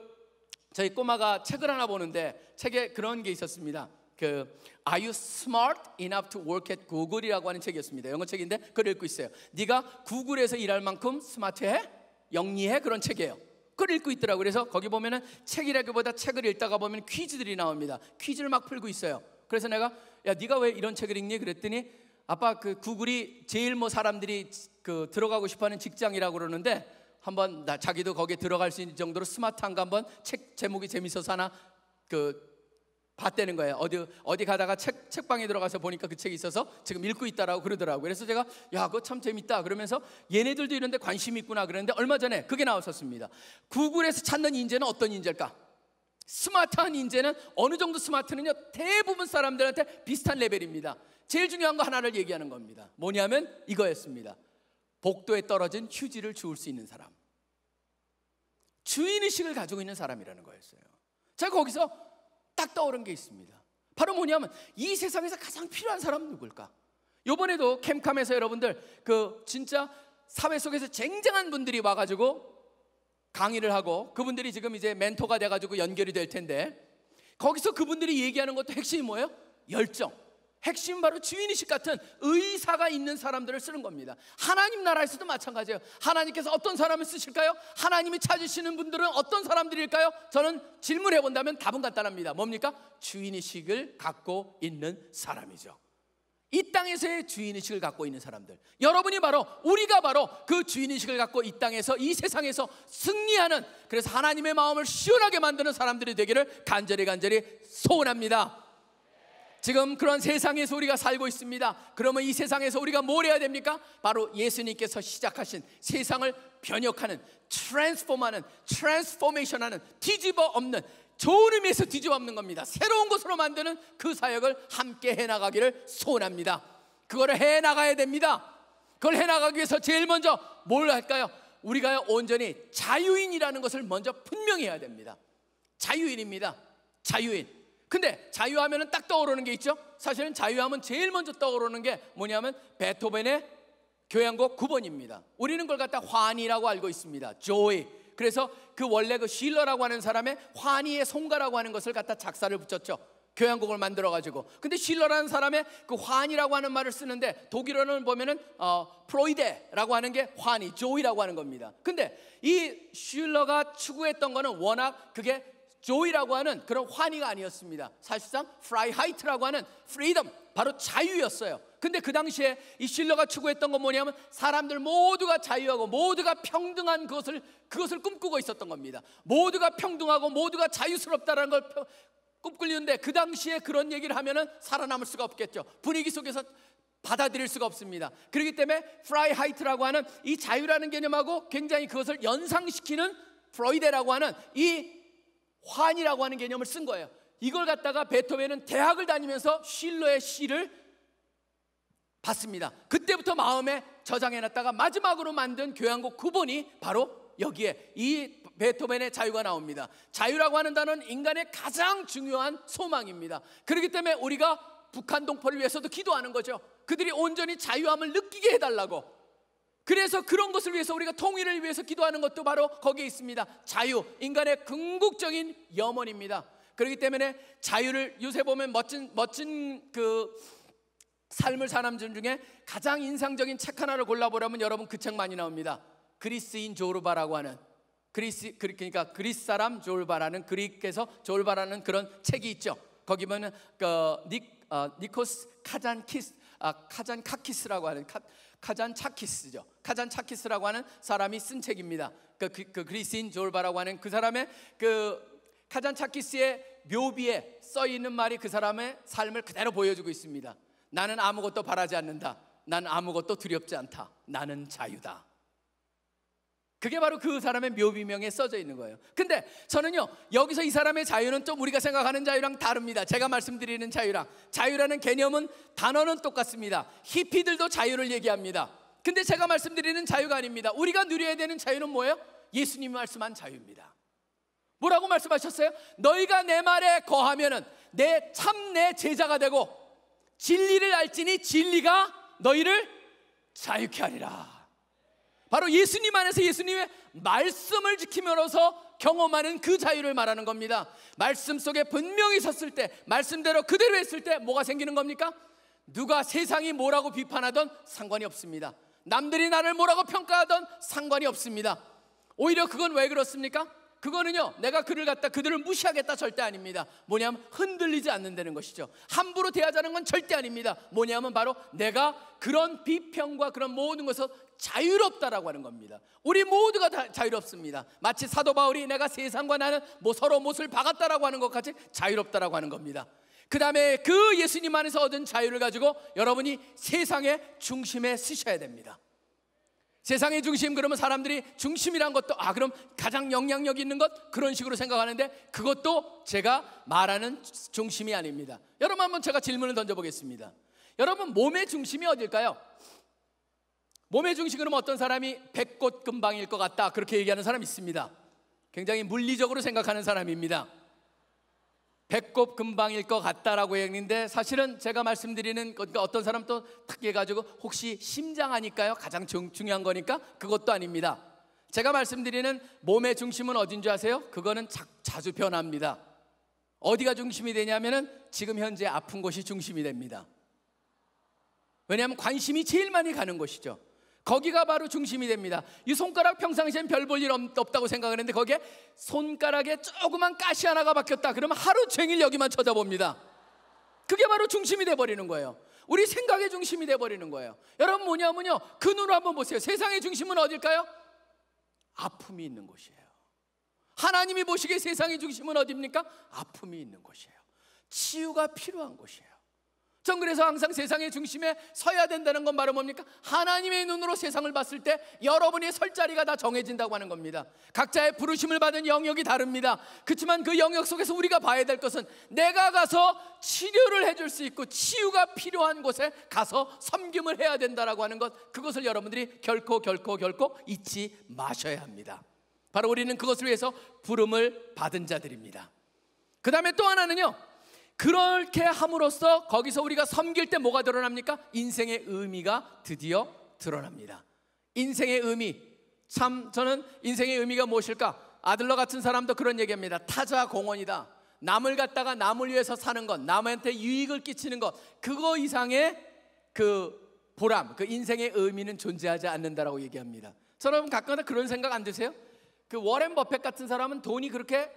저희 꼬마가 책을 하나 보는데 책에 그런 게 있었습니다. 그 Are you smart enough to work at Google이라고 하는 책이었습니다. 영어 책인데 그걸 읽고 있어요. 네가 구글에서 일할 만큼 스마트해? 영리해? 그런 책이에요. 그걸 읽고 있더라고요. 그래서 거기 보면은 책이라기보다 책을 읽다가 보면 퀴즈들이 나옵니다. 퀴즈를 막 풀고 있어요. 그래서 내가 야 네가 왜 이런 책을 읽니? 그랬더니 아빠 그 구글이 제일 뭐 사람들이 그 들어가고 싶어하는 직장이라고 그러는데 한번 나 자기도 거기에 들어갈 수 있는 정도로 스마트한가 한번 책 제목이 재밌어서 하나 그 봤다는 거예요. 어디 어디 가다가 책 책방에 들어가서 보니까 그 책이 있어서 지금 읽고 있다라고 그러더라고요. 그래서 제가 야, 그거 참 재밌다. 그러면서 얘네들도 이런데 관심이 있구나 그랬는데 얼마 전에 그게 나왔었습니다. 구글에서 찾는 인재는 어떤 인재일까? 스마트한 인재는 어느 정도 스마트는요. 대부분 사람들한테 비슷한 레벨입니다. 제일 중요한 거 하나를 얘기하는 겁니다. 뭐냐면 이거였습니다. 복도에 떨어진 휴지를 주울 수 있는 사람. 주인의식을 가지고 있는 사람이라는 거였어요. 제가 거기서 딱 떠오른 게 있습니다. 바로 뭐냐면 이 세상에서 가장 필요한 사람은 누굴까? 요번에도 캠캄에서 여러분들 그 진짜 사회 속에서 쟁쟁한 분들이 와가지고 강의를 하고 그분들이 지금 이제 멘토가 돼가지고 연결이 될 텐데 거기서 그분들이 얘기하는 것도 핵심이 뭐예요? 열정. 핵심 바로 주인의식 같은 의사가 있는 사람들을 쓰는 겁니다. 하나님 나라에서도 마찬가지예요. 하나님께서 어떤 사람을 쓰실까요? 하나님이 찾으시는 분들은 어떤 사람들일까요? 저는 질문해 본다면 답은 간단합니다. 뭡니까? 주인의식을 갖고 있는 사람이죠. 이 땅에서의 주인의식을 갖고 있는 사람들. 여러분이 바로, 우리가 바로 그 주인의식을 갖고 이 땅에서, 이 세상에서 승리하는, 그래서 하나님의 마음을 시원하게 만드는 사람들이 되기를 간절히 간절히 소원합니다. 지금 그런 세상에서 우리가 살고 있습니다. 그러면 이 세상에서 우리가 뭘 해야 됩니까? 바로 예수님께서 시작하신 세상을 변혁하는, 트랜스폼하는, 트랜스포메이션하는, 뒤집어 엎는, 좋은 의미에서 뒤집어 엎는 겁니다. 새로운 것으로 만드는 그 사역을 함께 해나가기를 소원합니다. 그거를 해나가야 됩니다. 그걸 해나가기 위해서 제일 먼저 뭘 할까요? 우리가 온전히 자유인이라는 것을 먼저 분명히 해야 됩니다. 자유인입니다. 자유인. 근데 자유하면딱 떠오르는 게 있죠. 사실은 자유하면 제일 먼저 떠오르는 게 뭐냐면 베토벤의 교향곡 9번입니다. 우리는 그걸 갖다 환희라고 알고 있습니다. 조이. 그래서 그 원래 그 쉴러라고 하는 사람의 환희의 송가라고 하는 것을 갖다 작사를 붙였죠. 교향곡을 만들어 가지고. 근데 쉴러라는 사람의 그환희라고 하는 말을 쓰는데 독일어는 보면은 어, 프로이데라고 하는 게환희 조이라고 하는 겁니다. 근데 이 쉴러가 추구했던 거는 워낙 그게 조이라고 하는 그런 환희가 아니었습니다. 사실상 프라이하이트라고 하는 프리덤, 바로 자유였어요. 근데 그 당시에 이 실러가 추구했던 건 뭐냐면 사람들 모두가 자유하고 모두가 평등한 것을 그것을 꿈꾸고 있었던 겁니다. 모두가 평등하고 모두가 자유스럽다라는 걸 꿈꾸는데 그 당시에 그런 얘기를 하면은 살아남을 수가 없겠죠. 분위기 속에서 받아들일 수가 없습니다. 그렇기 때문에 프라이하이트라고 하는 이 자유라는 개념하고 굉장히 그것을 연상시키는 프로이데라고 하는 이 환이라고 하는 개념을 쓴 거예요. 이걸 갖다가 베토벤은 대학을 다니면서 실러의 시를 봤습니다. 그때부터 마음에 저장해놨다가 마지막으로 만든 교향곡 9번이 바로 여기에 이 베토벤의 자유가 나옵니다. 자유라고 하는 단어는 인간의 가장 중요한 소망입니다. 그렇기 때문에 우리가 북한 동포를 위해서도 기도하는 거죠. 그들이 온전히 자유함을 느끼게 해달라고. 그래서 그런 것을 위해서 우리가 통일을 위해서 기도하는 것도 바로 거기에 있습니다. 자유, 인간의 궁극적인 염원입니다. 그렇기 때문에 자유를 요새 보면 멋진 멋진 그 삶을 사람 중에 가장 인상적인 책 하나를 골라보라면 여러분 그 책 많이 나옵니다. 그리스인 조르바라고 하는 그리스 그러니까 그리스 사람 조르바라는 그리스에서 조르바라는 그런 책이 있죠. 거기 보면 그 닉, 어, 니코스 카잔키스 아, 카잔카키스라고 하는 카, 카잔 차키스죠. 카잔 차키스라고 하는 사람이 쓴 책입니다. 그, 그, 그 그리스인 졸바라고 하는 그 사람의 그 카잔 차키스의 묘비에 써 있는 말이 그 사람의 삶을 그대로 보여주고 있습니다. 나는 아무것도 바라지 않는다. 난 아무것도 두렵지 않다. 나는 자유다. 그게 바로 그 사람의 묘비명에 써져 있는 거예요. 근데 저는요, 여기서 이 사람의 자유는 좀 우리가 생각하는 자유랑 다릅니다. 제가 말씀드리는 자유랑. 자유라는 개념은 단어는 똑같습니다. 히피들도 자유를 얘기합니다. 근데 제가 말씀드리는 자유가 아닙니다. 우리가 누려야 되는 자유는 뭐예요? 예수님 말씀한 자유입니다. 뭐라고 말씀하셨어요? 너희가 내 말에 거하면은 내참 내 제자가 되고 진리를 알지니 진리가 너희를 자유케 하리라. 바로 예수님 안에서 예수님의 말씀을 지키면서 경험하는 그 자유를 말하는 겁니다. 말씀 속에 분명히 섰을 때, 말씀대로 그대로 했을 때 뭐가 생기는 겁니까? 누가 세상이 뭐라고 비판하던 상관이 없습니다. 남들이 나를 뭐라고 평가하던 상관이 없습니다. 오히려 그건 왜 그렇습니까? 그거는요, 내가 그를 갖다 그들을 무시하겠다 절대 아닙니다. 뭐냐면 흔들리지 않는다는 것이죠. 함부로 대하자는 건 절대 아닙니다. 뭐냐면 바로 내가 그런 비평과 그런 모든 것을 자유롭다라고 하는 겁니다. 우리 모두가 다 자유롭습니다. 마치 사도 바울이 내가 세상과 나는 뭐 서로 못을 박았다라고 하는 것 같이 자유롭다라고 하는 겁니다. 그 다음에 그 예수님 안에서 얻은 자유를 가지고 여러분이 세상의 중심에 쓰셔야 됩니다. 세상의 중심 그러면 사람들이 중심이란 것도 아 그럼 가장 영향력 있는 것 그런 식으로 생각하는데 그것도 제가 말하는 중심이 아닙니다. 여러분 한번 제가 질문을 던져 보겠습니다. 여러분 몸의 중심이 어딜까요? 몸의 중심으로 어떤 사람이 백꽃 금방일 것 같다 그렇게 얘기하는 사람 있습니다. 굉장히 물리적으로 생각하는 사람입니다. 백곱 금방일 것 같다라고 했는데 사실은 제가 말씀드리는 그러니까 어떤 사람 또탁 해가지고 혹시 심장 아닐까요? 가장 중, 요한 거니까 그것도 아닙니다. 제가 말씀드리는 몸의 중심은 어딘 지 아세요? 그거는 자, 자주 변합니다. 어디가 중심이 되냐면은 지금 현재 아픈 곳이 중심이 됩니다. 왜냐하면 관심이 제일 많이 가는 것이죠. 거기가 바로 중심이 됩니다. 이 손가락 평상시엔 별 볼 일 없다고 생각하는데 거기에 손가락에 조그만 가시 하나가 박혔다. 그러면 하루 종일 여기만 쳐다봅니다. 그게 바로 중심이 돼 버리는 거예요. 우리 생각의 중심이 돼 버리는 거예요. 여러분 뭐냐면요. 그 눈으로 한번 보세요. 세상의 중심은 어딜까요? 아픔이 있는 곳이에요. 하나님이 보시기에 세상의 중심은 어디입니까? 아픔이 있는 곳이에요. 치유가 필요한 곳이에요. 전 그래서 항상 세상의 중심에 서야 된다는 건 바로 뭡니까? 하나님의 눈으로 세상을 봤을 때 여러분의 설 자리가 다 정해진다고 하는 겁니다. 각자의 부르심을 받은 영역이 다릅니다. 그렇지만 그 영역 속에서 우리가 봐야 될 것은 내가 가서 치료를 해줄 수 있고 치유가 필요한 곳에 가서 섬김을 해야 된다라고 하는 것 그것을 여러분들이 결코 결코 결코 잊지 마셔야 합니다. 바로 우리는 그것을 위해서 부름을 받은 자들입니다. 그 다음에 또 하나는요. 그렇게 함으로써 거기서 우리가 섬길 때 뭐가 드러납니까? 인생의 의미가 드디어 드러납니다. 인생의 의미. 참 저는 인생의 의미가 무엇일까? 아들러 같은 사람도 그런 얘기합니다. 타자 공원이다. 남을 갖다가 남을 위해서 사는 것, 남한테 유익을 끼치는 것, 그거 이상의 그 보람, 그 인생의 의미는 존재하지 않는다라고 얘기합니다. 저는 가끔 그런 생각 안 드세요? 그 워렌 버핏 같은 사람은 돈이 그렇게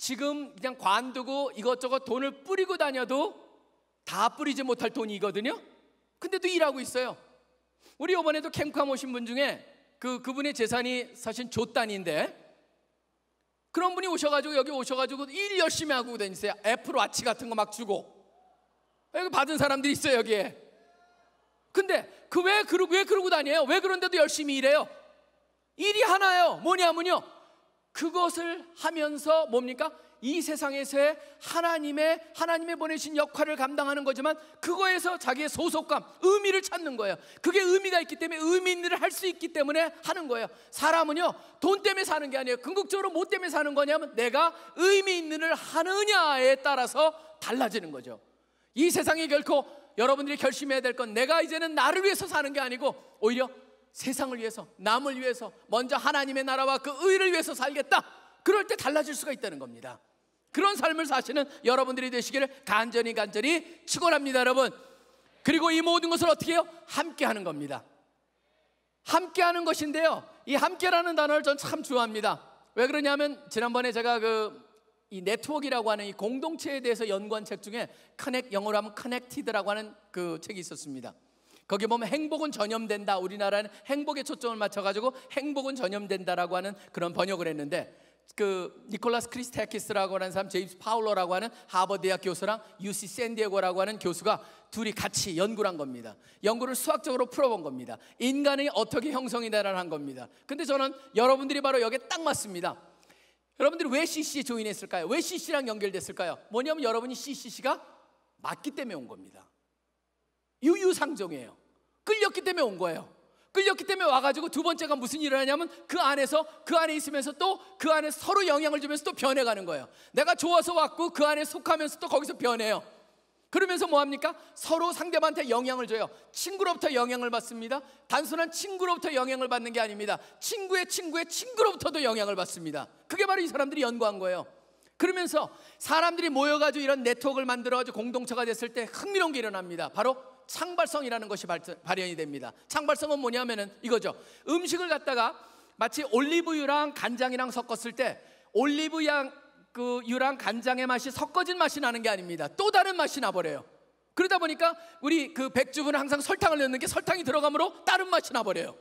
지금 그냥 관두고 이것저것 돈을 뿌리고 다녀도 다 뿌리지 못할 돈이거든요. 근데도 일하고 있어요. 우리 이번에도 캠캄 오신 분 중에 그 그분의 재산이 사실 조단인데 그런 분이 오셔가지고 여기 오셔가지고 일 열심히 하고 다니세요. 애플 와치 같은 거 막 주고 여기 받은 사람들이 있어요 여기에. 근데 그 왜 그러고 왜 그러고 다녀요? 왜 그런데도 열심히 일해요? 일이 하나요. 뭐냐면요. 그것을 하면서 뭡니까? 이 세상에서의 하나님의 하나님의 보내신 역할을 감당하는 거지만 그거에서 자기의 소속감, 의미를 찾는 거예요. 그게 의미가 있기 때문에 의미 있는 일을 할 수 있기 때문에 하는 거예요. 사람은요 돈 때문에 사는 게 아니에요. 궁극적으로 뭐 때문에 사는 거냐면 내가 의미 있는 일을 하느냐에 따라서 달라지는 거죠. 이 세상이 결코 여러분들이 결심해야 될 건 내가 이제는 나를 위해서 사는 게 아니고 오히려 세상을 위해서, 남을 위해서, 먼저 하나님의 나라와 그 의를 위해서 살겠다. 그럴 때 달라질 수가 있다는 겁니다. 그런 삶을 사시는 여러분들이 되시기를 간절히 간절히 축원합니다, 여러분. 그리고 이 모든 것을 어떻게 해요? 함께 하는 겁니다. 함께 하는 것인데요. 이 함께라는 단어를 전참 좋아합니다. 왜 그러냐면 지난번에 제가 그 이 네트워크라고 하는 이 공동체에 대해서 연구한 책 중에 커넥 영어로 하면 커넥티드라고 하는 그 책이 있었습니다. 거기 보면 행복은 전염된다. 우리나라는 행복에 초점을 맞춰가지고 행복은 전염된다라고 하는 그런 번역을 했는데 그 니콜라스 크리스테키스라고 하는 사람, 제임스 파울러라고 하는 하버드 대학 교수랑 UC 샌디에고라고 하는 교수가 둘이 같이 연구를 한 겁니다. 연구를 수학적으로 풀어본 겁니다. 인간이 어떻게 형성이 되라는 겁니다. 근데 저는 여러분들이 바로 여기에 딱 맞습니다. 여러분들이 왜 CC에 조인했을까요? 왜 CC랑 연결됐을까요? 뭐냐면 여러분이 CCC가 맞기 때문에 온 겁니다. 유유상종이에요. 끌렸기 때문에 온 거예요. 끌렸기 때문에 와가지고 두 번째가 무슨 일을 하냐면 그 안에서 그 안에 있으면서 또 그 안에 서로 영향을 주면서 또 변해가는 거예요. 내가 좋아서 왔고 그 안에 속하면서 또 거기서 변해요. 그러면서 뭐 합니까? 서로 상대방한테 영향을 줘요. 친구로부터 영향을 받습니다. 단순한 친구로부터 영향을 받는 게 아닙니다. 친구의 친구의 친구로부터도 영향을 받습니다. 그게 바로 이 사람들이 연구한 거예요. 그러면서 사람들이 모여가지고 이런 네트워크를 만들어가지고 공동체가 됐을 때 흥미로운 게 일어납니다. 바로 창발성이라는 것이 발현이 됩니다. 창발성은 뭐냐면은 이거죠. 음식을 갖다가 마치 올리브유랑 간장이랑 섞었을 때 올리브양 유그 유랑 간장의 맛이 섞어진 맛이 나는 게 아닙니다. 또 다른 맛이 나버려요. 그러다 보니까 우리 그 백주부는 항상 설탕을 넣는 게 설탕이 들어가므로 다른 맛이 나버려요.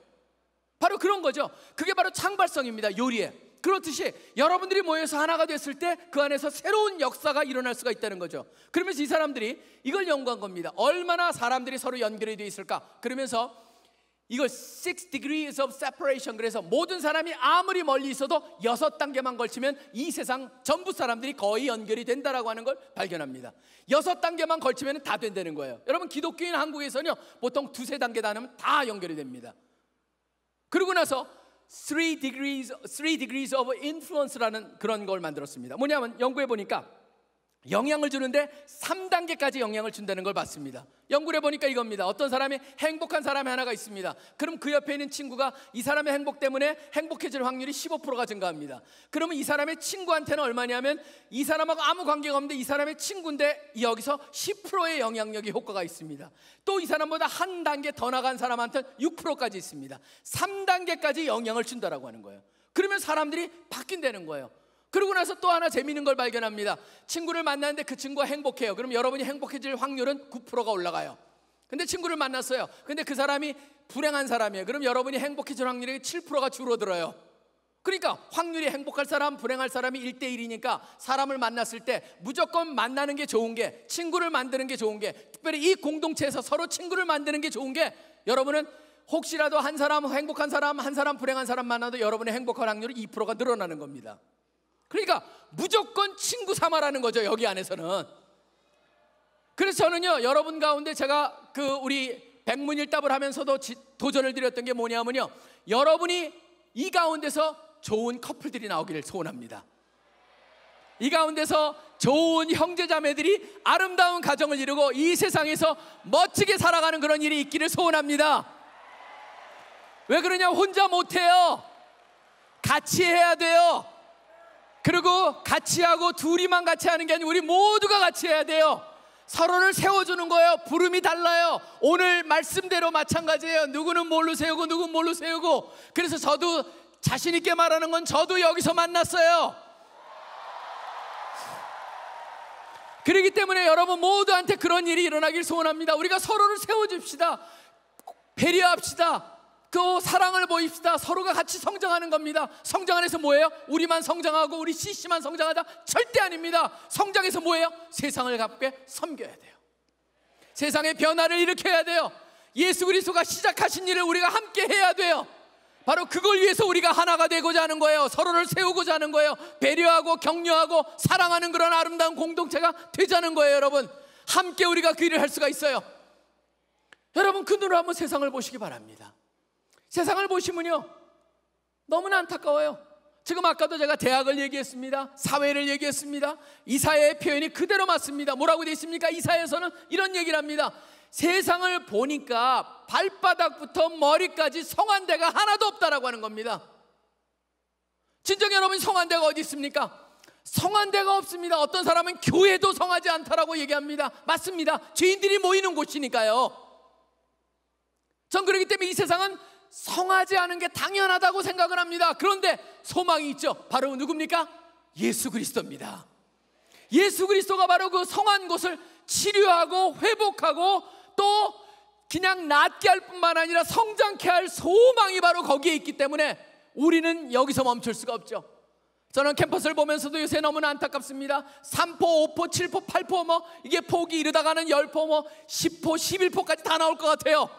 바로 그런 거죠. 그게 바로 창발성입니다. 요리에. 그렇듯이 여러분들이 모여서 하나가 됐을 때 그 안에서 새로운 역사가 일어날 수가 있다는 거죠. 그러면서 이 사람들이 이걸 연구한 겁니다. 얼마나 사람들이 서로 연결이 되어 있을까? 그러면서 이걸 6 degrees of separation 그래서 모든 사람이 아무리 멀리 있어도 여섯 단계만 걸치면 이 세상 전부 사람들이 거의 연결이 된다라고 하는 걸 발견합니다. 여섯 단계만 걸치면 다 된다는 거예요. 여러분 기독교인 한국에서는요. 보통 두세 단계 다하면다 연결이 됩니다. 그러고 나서 Three Degrees, t Degrees of Influence라는 그런 걸 만들었습니다. 뭐냐면 연구해 보니까 영향을 주는데 3단계까지 영향을 준다는 걸 봤습니다. 연구해 를 보니까 이겁니다. 어떤 사람이 행복한 사람이 하나가 있습니다. 그럼 그 옆에 있는 친구가 이 사람의 행복 때문에 행복해질 확률이 15%가 증가합니다. 그러면 이 사람의 친구한테는 얼마냐면 이 사람하고 아무 관계가 없는데 이 사람의 친구인데 여기서 10%의 영향력이 효과가 있습니다. 또 이 사람보다 한 단계 더 나간 사람한테 6%까지 있습니다. 3단계까지 영향을 준다라고 하는 거예요. 그러면 사람들이 바뀐다는 거예요. 그러고 나서 또 하나 재미있는 걸 발견합니다. 친구를 만났는데 그 친구가 행복해요. 그럼 여러분이 행복해질 확률은 9%가 올라가요. 근데 친구를 만났어요. 근데 그 사람이 불행한 사람이에요. 그럼 여러분이 행복해질 확률이 7%가 줄어들어요. 그러니까 확률이 행복할 사람, 불행할 사람이 1대1이니까 사람을 만났을 때 무조건 만나는 게 좋은 게 친구를 만드는 게 좋은 게 특별히 이 공동체에서 서로 친구를 만드는 게 좋은 게 여러분은 혹시라도 한 사람 행복한 사람, 한 사람 불행한 사람 만나도 여러분의 행복한 확률이 2%가 늘어나는 겁니다. 그러니까 무조건 친구 삼아라는 거죠. 여기 안에서는. 그래서 저는요, 여러분 가운데 제가 그 우리 백문일답을 하면서도 지, 도전을 드렸던 게 뭐냐면요. 여러분이 이 가운데서 좋은 커플들이 나오기를 소원합니다. 이 가운데서 좋은 형제자매들이 아름다운 가정을 이루고 이 세상에서 멋지게 살아가는 그런 일이 있기를 소원합니다. 왜 그러냐? 혼자 못해요. 같이 해야 돼요. 그리고 같이 하고 둘이만 같이 하는 게 아니고 우리 모두가 같이 해야 돼요. 서로를 세워주는 거예요. 부름이 달라요. 오늘 말씀대로 마찬가지예요. 누구는 뭘로 세우고 누구는 뭘로 세우고. 그래서 저도 자신 있게 말하는 건 저도 여기서 만났어요. 그러기 때문에 여러분 모두한테 그런 일이 일어나길 소원합니다. 우리가 서로를 세워줍시다. 배려합시다. 그 사랑을 보입시다. 서로가 같이 성장하는 겁니다. 성장 안에서 뭐예요? 우리만 성장하고 우리 CC만 성장하다? 절대 아닙니다. 성장에서 뭐예요? 세상을 갖게 섬겨야 돼요. 세상의 변화를 일으켜야 돼요. 예수 그리스도가 시작하신 일을 우리가 함께 해야 돼요. 바로 그걸 위해서 우리가 하나가 되고자 하는 거예요. 서로를 세우고자 하는 거예요. 배려하고 격려하고 사랑하는 그런 아름다운 공동체가 되자는 거예요, 여러분. 함께 우리가 그 일을 할 수가 있어요. 여러분 그 눈으로 한번 세상을 보시기 바랍니다. 세상을 보시면요. 너무나 안타까워요. 지금 아까도 제가 대학을 얘기했습니다. 사회를 얘기했습니다. 이사의 표현이 그대로 맞습니다. 뭐라고 되어 있습니까? 이사에서는 이런 얘기를 합니다. 세상을 보니까 발바닥부터 머리까지 성한데가 하나도 없다라고 하는 겁니다. 진정 여러분 성한데가 어디 있습니까? 성한데가 없습니다. 어떤 사람은 교회도 성하지 않다라고 얘기합니다. 맞습니다. 죄인들이 모이는 곳이니까요. 전 그렇기 때문에 이 세상은 성하지 않은 게 당연하다고 생각을 합니다. 그런데 소망이 있죠. 바로 누굽니까? 예수 그리스도입니다. 예수 그리스도가 바로 그 성한 곳을 치료하고 회복하고 또 그냥 낫게 할 뿐만 아니라 성장케 할 소망이 바로 거기에 있기 때문에 우리는 여기서 멈출 수가 없죠. 저는 캠퍼스를 보면서도 요새 너무나 안타깝습니다. 3포, 5포, 7포, 8포 뭐 이게 폭이 이르다가는 10포 뭐 10포, 11포까지 다 나올 것 같아요.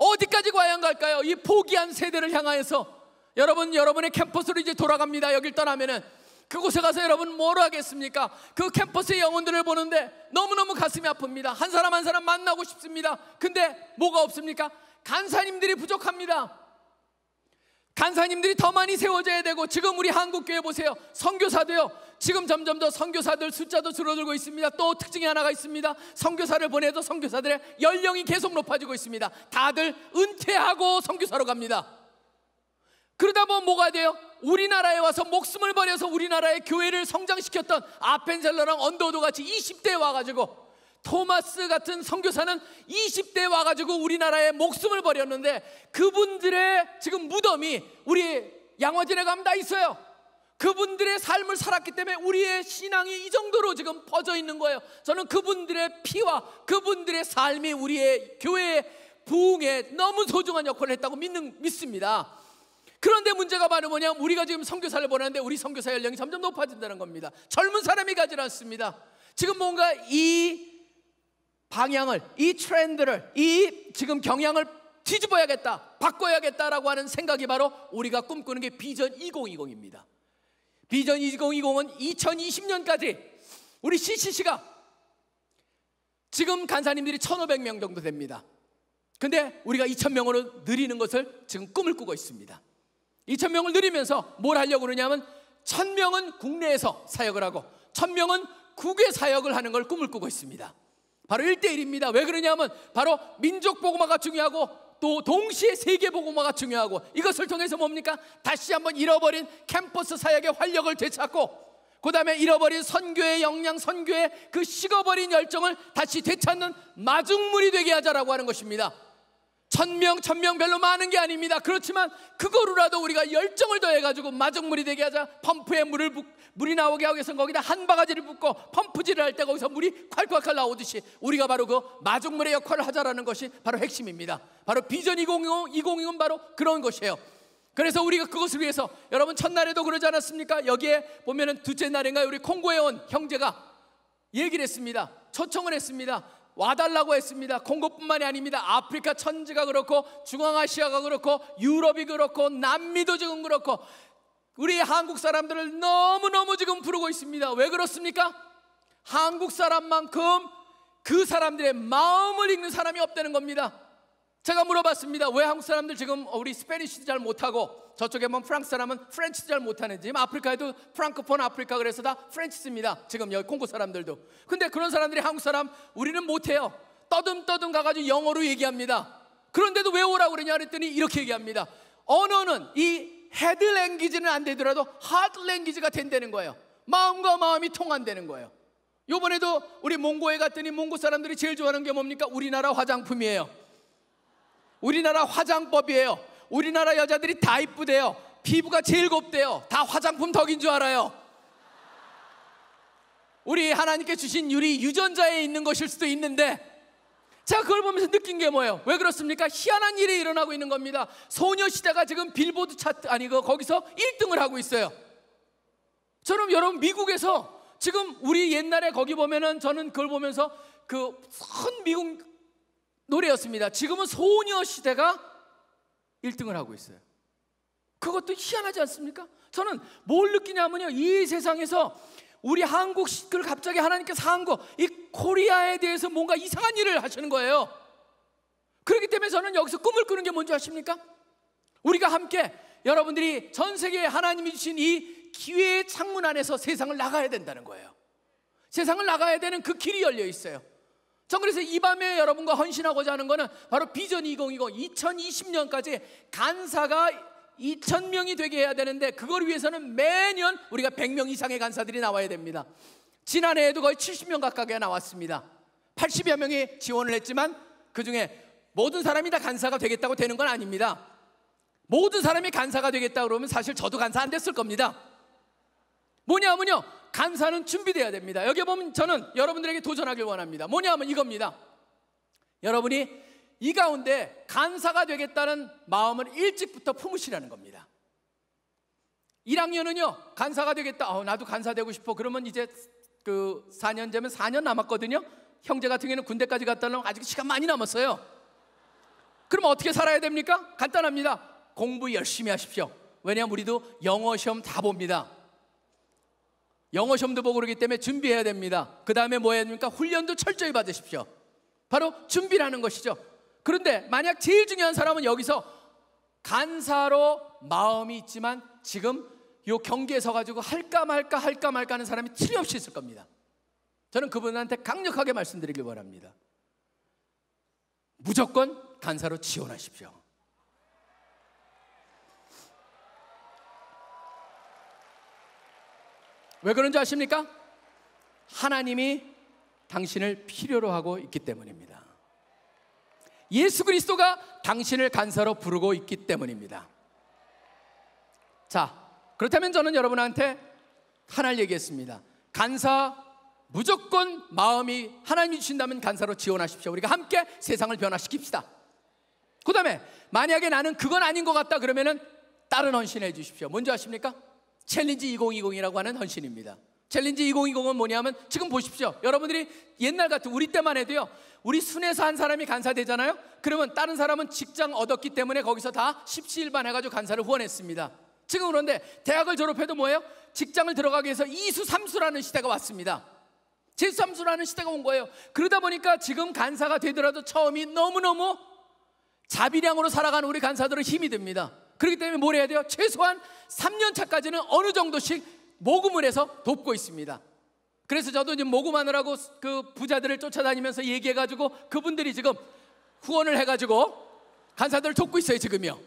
어디까지 과연 갈까요? 이 포기한 세대를 향하여서 여러분 여러분의 캠퍼스로 이제 돌아갑니다. 여길 떠나면은 그곳에 가서 여러분 뭘 하겠습니까? 그 캠퍼스의 영혼들을 보는데 너무너무 가슴이 아픕니다. 한 사람 한 사람 만나고 싶습니다. 근데 뭐가 없습니까? 간사님들이 부족합니다. 간사님들이 더 많이 세워져야 되고 지금 우리 한국교회 보세요. 선교사도요. 지금 점점 더 선교사들 숫자도 줄어들고 있습니다. 또 특징이 하나가 있습니다. 선교사를 보내도 선교사들의 연령이 계속 높아지고 있습니다. 다들 은퇴하고 선교사로 갑니다. 그러다 보면 뭐가 돼요? 우리나라에 와서 목숨을 버려서 우리나라의 교회를 성장시켰던 아펜젤러랑 언더우드 같이 20대에 와가지고 토마스 같은 선교사는 20대에 와가지고 우리나라에 목숨을 버렸는데 그분들의 지금 무덤이 우리 양화진에 가면 다 있어요. 그분들의 삶을 살았기 때문에 우리의 신앙이 이 정도로 지금 퍼져 있는 거예요. 저는 그분들의 피와 그분들의 삶이 우리의 교회의 부흥에 너무 소중한 역할을 했다고 믿는, 믿습니다. 그런데 문제가 바로 뭐냐면 우리가 지금 선교사를 보내는데 우리 선교사 연령이 점점 높아진다는 겁니다. 젊은 사람이 가지 않습니다. 지금 뭔가 이 방향을 이 트렌드를 이 지금 경향을 뒤집어야겠다 바꿔야겠다라고 하는 생각이 바로 우리가 꿈꾸는 게 비전 2020입니다 비전 2020은 2020년까지 우리 CCC가 지금 간사님들이 1,500명 정도 됩니다 근데 우리가 2,000명으로 늘리는 것을 지금 꿈을 꾸고 있습니다 2,000명을 늘리면서 뭘 하려고 그러냐면 1,000명은 국내에서 사역을 하고 1,000명은 국외 사역을 하는 걸 꿈을 꾸고 있습니다 바로 1대1입니다. 왜 그러냐면 바로 민족 보고마가 중요하고 또 동시에 세계 보고마가 중요하고 이것을 통해서 뭡니까? 다시 한번 잃어버린 캠퍼스 사역의 활력을 되찾고 그 다음에 잃어버린 선교의 역량, 선교의 그 식어버린 열정을 다시 되찾는 마중물이 되게 하자라고 하는 것입니다. 천명 천명 별로 많은 게 아닙니다. 그렇지만 그거로라도 우리가 열정을 더해 가지고 마중물이 되게 하자. 펌프에 물을 붓, 물이 나오게 하기 위해서 거기다 한 바가지를 붓고 펌프질을 할 때 거기서 물이 콸콸콸 나오듯이 우리가 바로 그 마중물의 역할을 하자라는 것이 바로 핵심입니다. 바로 비전 2020 2020은 바로 그런 것이에요. 그래서 우리가 그것을 위해서 여러분 첫날에도 그러지 않았습니까? 여기에 보면은 두째 날인가 요 우리 콩고에 온 형제가 얘기를 했습니다. 초청을 했습니다. 와달라고 했습니다. 콩고뿐만이 아닙니다. 아프리카 천지가 그렇고 중앙아시아가 그렇고 유럽이 그렇고 남미도 지금 그렇고 우리 한국 사람들을 너무너무 지금 부르고 있습니다. 왜 그렇습니까? 한국 사람만큼 그 사람들의 마음을 읽는 사람이 없다는 겁니다. 제가 물어봤습니다. 왜 한국 사람들 지금 우리 스페니쉬 잘 못하고 저쪽에 보면 프랑스 사람은 프렌치 잘 못하는 지 아프리카에도 프랑크폰 아프리카 그래서 다 프렌치입니다. 지금 여기 콩고 사람들도. 근데 그런 사람들이 한국 사람 우리는 못해요. 떠듬떠듬 가가지고 영어로 얘기합니다. 그런데도 왜오라고 그러냐 그랬더니 이렇게 얘기합니다. 언어는 이 헤드 랭귀지는 안 되더라도 하드 랭귀지가 된다는 거예요. 마음과 마음이 통한다는 거예요. 요번에도 우리 몽고에 갔더니 몽고 사람들이 제일 좋아하는 게 뭡니까? 우리나라 화장품이에요. 우리나라 화장법이에요. 우리나라 여자들이 다 이쁘대요. 피부가 제일 곱대요. 다 화장품 덕인 줄 알아요. 우리 하나님께 주신 유리 유전자에 있는 것일 수도 있는데 제가 그걸 보면서 느낀 게 뭐예요? 왜 그렇습니까? 희한한 일이 일어나고 있는 겁니다. 소녀시대가 지금 빌보드 차트 아니 그 거기서 1등을 하고 있어요. 저는 여러분 미국에서 지금 우리 옛날에 거기 보면은 저는 그걸 보면서 그 큰 미국 노래였습니다. 지금은 소녀시대가 1등을 하고 있어요. 그것도 희한하지 않습니까? 저는 뭘 느끼냐면요. 이 세상에서 우리 한국 그 갑자기 하나님께서 한 거, 이 코리아에 대해서 뭔가 이상한 일을 하시는 거예요. 그렇기 때문에 저는 여기서 꿈을 꾸는 게 뭔지 아십니까? 우리가 함께 여러분들이 전 세계에 하나님이 주신 이 기회의 창문 안에서 세상을 나가야 된다는 거예요. 세상을 나가야 되는 그 길이 열려 있어요. 전 그래서 이 밤에 여러분과 헌신하고자 하는 거는 바로 비전 2020 2020년까지 간사가 2,000명이 되게 해야 되는데 그걸 위해서는 매년 우리가 100명 이상의 간사들이 나와야 됩니다. 지난해에도 거의 70명 가까이 나왔습니다. 80여 명이 지원을 했지만 그 중에 모든 사람이 다 간사가 되겠다고 되는 건 아닙니다. 모든 사람이 간사가 되겠다 그러면 사실 저도 간사 안 됐을 겁니다. 뭐냐면요. 간사는 준비되어야 됩니다. 여기 보면 저는 여러분들에게 도전하길 원합니다. 뭐냐면 이겁니다. 여러분이 이 가운데 간사가 되겠다는 마음을 일찍부터 품으시라는 겁니다. 1학년은요, 간사가 되겠다. 어, 나도 간사 되고 싶어. 그러면 이제 그 4년제면 4년 남았거든요. 형제 같은 경우는 군대까지 갔다 오면 아직 시간 많이 남았어요. 그럼 어떻게 살아야 됩니까? 간단합니다. 공부 열심히 하십시오. 왜냐하면 우리도 영어 시험 다 봅니다. 영어 시험도 보고 그러기 때문에 준비해야 됩니다. 그 다음에 뭐 해야 됩니까? 훈련도 철저히 받으십시오. 바로 준비라는 것이죠. 그런데 만약 제일 중요한 사람은 여기서 간사로 마음이 있지만 지금 요경계에 서가지고 할까 말까 할까 말까 하는 사람이 틀림없이 있을 겁니다. 저는 그분한테 강력하게 말씀드리길 바랍니다. 무조건 간사로 지원하십시오. 왜 그런지 아십니까? 하나님이 당신을 필요로 하고 있기 때문입니다. 예수 그리스도가 당신을 간사로 부르고 있기 때문입니다. 자, 그렇다면 저는 여러분한테 하나를 얘기했습니다. 간사 무조건 마음이 하나님이 주신다면 간사로 지원하십시오. 우리가 함께 세상을 변화시킵시다. 그 다음에 만약에 나는 그건 아닌 것 같다 그러면은 다른 헌신해 주십시오. 뭔지 아십니까? 챌린지 2020이라고 하는 헌신입니다. 챌린지 2020은 뭐냐면 지금 보십시오. 여러분들이 옛날 같은 우리 때만 해도요. 우리 순에서한 사람이 간사되잖아요. 그러면 다른 사람은 직장 얻었기 때문에 거기서 다1 7일반 해가지고 간사를 후원했습니다. 지금 그런데 대학을 졸업해도 뭐예요? 직장을 들어가기 위해서 이수 삼수라는 시대가 왔습니다. 제삼수라는 시대가 온 거예요. 그러다 보니까 지금 간사가 되더라도 처음이 너무너무 자비량으로 살아가는 우리 간사들은 힘이 듭니다. 그렇기 때문에 뭘 해야 돼요? 최소한 3년 차까지는 어느 정도씩 모금을 해서 돕고 있습니다. 그래서 저도 지금 모금하느라고 그 부자들을 쫓아다니면서 얘기해가지고 그분들이 지금 후원을 해가지고 간사들을 돕고 있어요 지금요.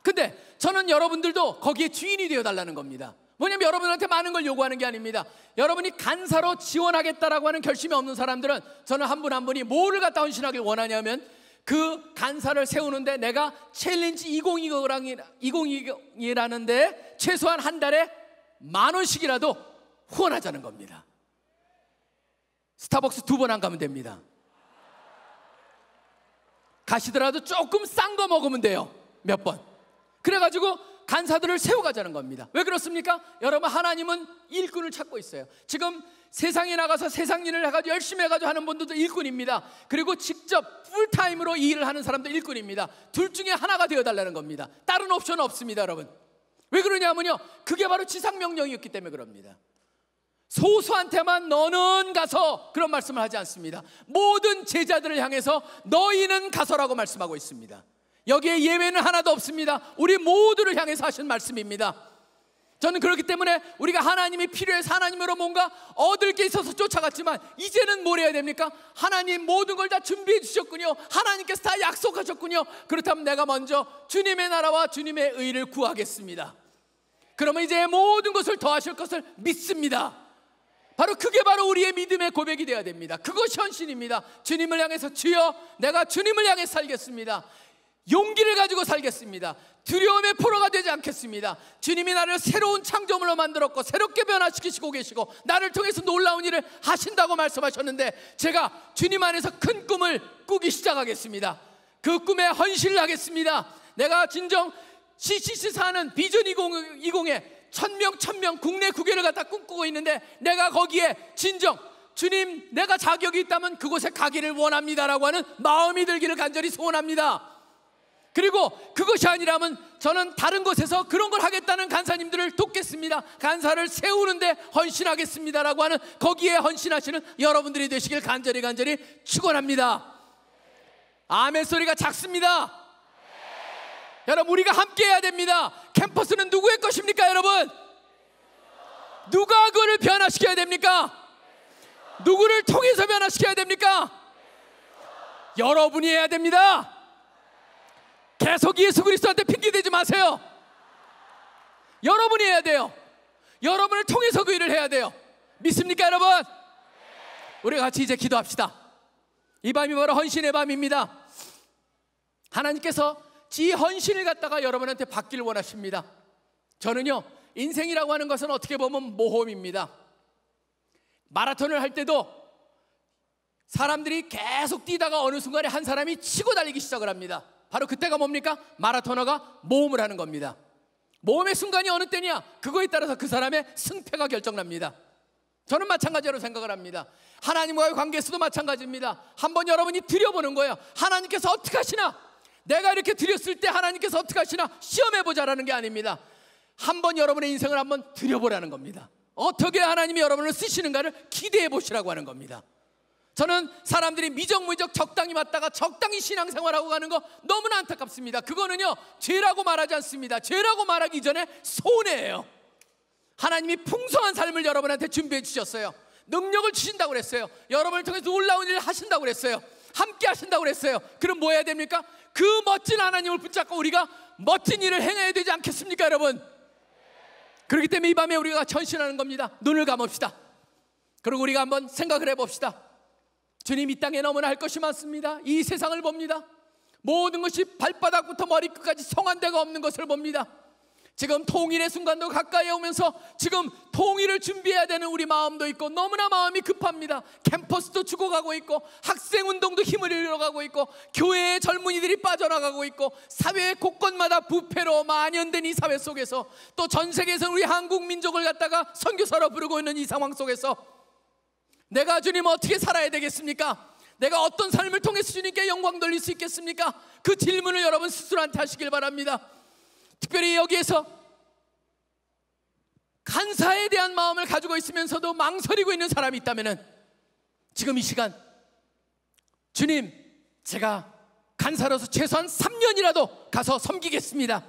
근데 저는 여러분들도 거기에 주인이 되어달라는 겁니다. 뭐냐면 여러분한테 많은 걸 요구하는 게 아닙니다. 여러분이 간사로 지원하겠다라고 하는 결심이 없는 사람들은 저는 한 분한 한 분이 뭐를 갖다 헌신하길 원하냐면 그 간사를 세우는데 내가 챌린지 2020이라는데 최소한 한 달에 만 원씩이라도 후원하자는 겁니다. 스타벅스 두 번 안 가면 됩니다. 가시더라도 조금 싼 거 먹으면 돼요. 몇 번. 그래가지고 간사들을 세워가자는 겁니다. 왜 그렇습니까? 여러분 하나님은 일꾼을 찾고 있어요. 지금 세상에 나가서 세상 일을 해가지고 열심히 해가지고 하는 분들도 일꾼입니다. 그리고 직접 풀타임으로 이 일을 하는 사람도 일꾼입니다. 둘 중에 하나가 되어달라는 겁니다. 다른 옵션 없습니다, 여러분. 왜 그러냐면요. 그게 바로 지상명령이었기 때문에 그럽니다. 소수한테만 너는 가서 그런 말씀을 하지 않습니다. 모든 제자들을 향해서 너희는 가서라고 말씀하고 있습니다. 여기에 예외는 하나도 없습니다. 우리 모두를 향해서 하신 말씀입니다. 저는 그렇기 때문에 우리가 하나님이 필요해서 하나님으로 뭔가 얻을 게 있어서 쫓아갔지만 이제는 뭘 해야 됩니까? 하나님 모든 걸 다 준비해 주셨군요. 하나님께서 다 약속하셨군요. 그렇다면 내가 먼저 주님의 나라와 주님의 의를 구하겠습니다. 그러면 이제 모든 것을 더하실 것을 믿습니다. 바로 그게 바로 우리의 믿음의 고백이 되어야 됩니다. 그것이 헌신입니다. 주님을 향해서 주여 내가 주님을 향해 살겠습니다. 용기를 가지고 살겠습니다. 두려움의 포로가 되지 않겠습니다. 주님이 나를 새로운 창조물로 만들었고 새롭게 변화시키시고 계시고 나를 통해서 놀라운 일을 하신다고 말씀하셨는데 제가 주님 안에서 큰 꿈을 꾸기 시작하겠습니다. 그 꿈에 헌신 하겠습니다. 내가 진정 CCC 사는 비전 2020에 천명 천명 국내 국외를 갖다 꿈꾸고 있는데 내가 거기에 진정 주님 내가 자격이 있다면 그곳에 가기를 원합니다라고 하는 마음이 들기를 간절히 소원합니다. 그리고 그것이 아니라면 저는 다른 곳에서 그런 걸 하겠다는 간사님들을 돕겠습니다. 간사를 세우는데 헌신하겠습니다라고 하는 거기에 헌신하시는 여러분들이 되시길 간절히 간절히 축원합니다. 아멘 소리가 작습니다. 여러분 우리가 함께 해야 됩니다. 캠퍼스는 누구의 것입니까, 여러분? 누가 그를 변화시켜야 됩니까? 누구를 통해서 변화시켜야 됩니까? 여러분이 해야 됩니다. 계속 예수 그리스도한테 핑계 대지 마세요. 여러분이 해야 돼요. 여러분을 통해서 그 일을 해야 돼요. 믿습니까, 여러분? 네. 우리 같이 이제 기도합시다. 이 밤이 바로 헌신의 밤입니다. 하나님께서 지 헌신을 갖다가 여러분한테 받기를 원하십니다. 저는요, 인생이라고 하는 것은 어떻게 보면 모험입니다. 마라톤을 할 때도 사람들이 계속 뛰다가 어느 순간에 한 사람이 치고 달리기 시작을 합니다. 바로 그때가 뭡니까? 마라토너가 모험을 하는 겁니다. 모험의 순간이 어느 때냐? 그거에 따라서 그 사람의 승패가 결정납니다. 저는 마찬가지로 생각을 합니다. 하나님과의 관계에서도 마찬가지입니다. 한번 여러분이 드려보는 거예요. 하나님께서 어떻게 하시나? 내가 이렇게 드렸을 때 하나님께서 어떻게 하시나? 시험해보자라는 게 아닙니다. 한번 여러분의 인생을 한번 드려보라는 겁니다. 어떻게 하나님이 여러분을 쓰시는가를 기대해 보시라고 하는 겁니다. 저는 사람들이 미적무적 적당히 맞다가 적당히 신앙생활하고 가는 거 너무나 안타깝습니다. 그거는요, 죄라고 말하지 않습니다. 죄라고 말하기 전에 손해예요. 하나님이 풍성한 삶을 여러분한테 준비해 주셨어요. 능력을 주신다고 그랬어요. 여러분을 통해서 놀라운 일을 하신다고 그랬어요. 함께 하신다고 그랬어요. 그럼 뭐 해야 됩니까? 그 멋진 하나님을 붙잡고 우리가 멋진 일을 행해야 되지 않겠습니까, 여러분? 그렇기 때문에 이 밤에 우리가 전신하는 겁니다. 눈을 감읍시다. 그리고 우리가 한번 생각을 해봅시다. 주님 이 땅에 너무나 할 것이 많습니다. 이 세상을 봅니다. 모든 것이 발바닥부터 머리끝까지 성한 데가 없는 것을 봅니다. 지금 통일의 순간도 가까이 오면서 지금 통일을 준비해야 되는 우리 마음도 있고 너무나 마음이 급합니다. 캠퍼스도 죽어가고 있고 학생 운동도 힘을 잃어가고 있고 교회의 젊은이들이 빠져나가고 있고 사회의 곳곳마다 부패로 만연된 이 사회 속에서 또 전 세계에서 우리 한국 민족을 갖다가 선교사로 부르고 있는 이 상황 속에서 내가 주님 어떻게 살아야 되겠습니까? 내가 어떤 삶을 통해서 주님께 영광 돌릴 수 있겠습니까? 그 질문을 여러분 스스로한테 하시길 바랍니다. 특별히 여기에서 간사에 대한 마음을 가지고 있으면서도 망설이고 있는 사람이 있다면 지금 이 시간 주님 제가 간사로서 최소한 3년이라도 가서 섬기겠습니다.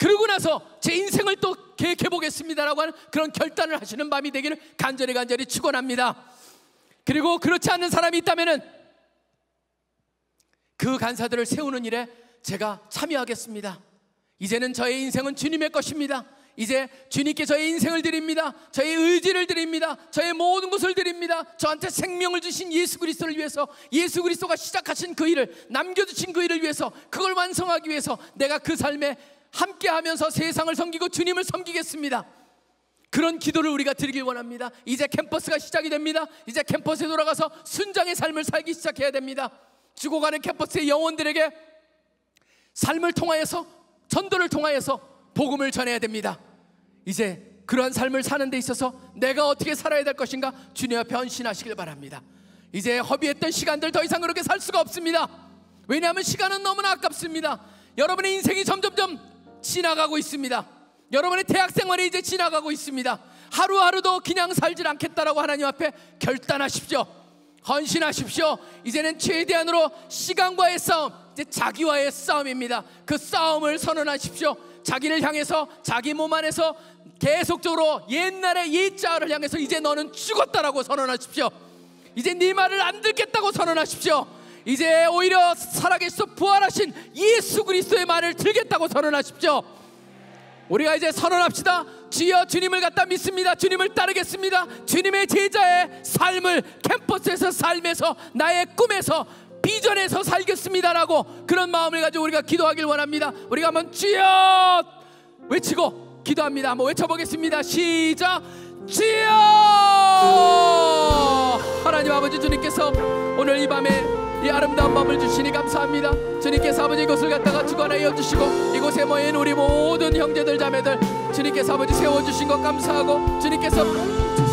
그러고 나서 제 인생을 또 계획해 보겠습니다라고 하는 그런 결단을 하시는 밤이 되기를 간절히 간절히 축원합니다. 그리고 그렇지 않은 사람이 있다면은 그 간사들을 세우는 일에 제가 참여하겠습니다. 이제는 저의 인생은 주님의 것입니다. 이제 주님께 저의 인생을 드립니다. 저의 의지를 드립니다. 저의 모든 것을 드립니다. 저한테 생명을 주신 예수 그리스도를 위해서 예수 그리스도가 시작하신 그 일을 남겨주신 그 일을 위해서 그걸 완성하기 위해서 내가 그 삶에 함께 하면서 세상을 섬기고 주님을 섬기겠습니다. 그런 기도를 우리가 드리길 원합니다. 이제 캠퍼스가 시작이 됩니다. 이제 캠퍼스에 돌아가서 순장의 삶을 살기 시작해야 됩니다. 죽어가는 캠퍼스의 영혼들에게 삶을 통하여서 전도를 통하여서 복음을 전해야 됩니다. 이제 그러한 삶을 사는 데 있어서 내가 어떻게 살아야 될 것인가 주님 앞에 헌신하시길 바랍니다. 이제 허비했던 시간들 더 이상 그렇게 살 수가 없습니다. 왜냐하면 시간은 너무나 아깝습니다. 여러분의 인생이 점점점 지나가고 있습니다. 여러분의 대학 생활이 이제 지나가고 있습니다. 하루하루도 그냥 살질 않겠다라고 하나님 앞에 결단하십시오. 헌신하십시오. 이제는 최대한으로 시간과의 싸움, 이제 자기와의 싸움입니다. 그 싸움을 선언하십시오. 자기를 향해서 자기 몸 안에서 계속적으로 옛날의 옛자를 향해서 이제 너는 죽었다라고 선언하십시오. 이제 네 말을 안 듣겠다고 선언하십시오. 이제 오히려 살아계시서 부활하신 예수 그리스도의 말을 들겠다고 선언하십시오. 우리가 이제 선언합시다. 주여 주님을 갖다 믿습니다. 주님을 따르겠습니다. 주님의 제자의 삶을 캠퍼스에서 삶에서 나의 꿈에서 비전에서 살겠습니다라고 그런 마음을 가지고 우리가 기도하길 원합니다. 우리가 한번 주여 외치고 기도합니다. 한번 외쳐보겠습니다. 시작. 주여 하나님 아버지 주님께서 오늘 이 밤에 이 아름다운 밤을 주시니 감사합니다 주님께서 아버지 이것을 갖다가 주관하여 주시고 이곳에 모인 우리 모든 형제들 자매들 주님께서 아버지 세워주신 것 감사하고 주님께서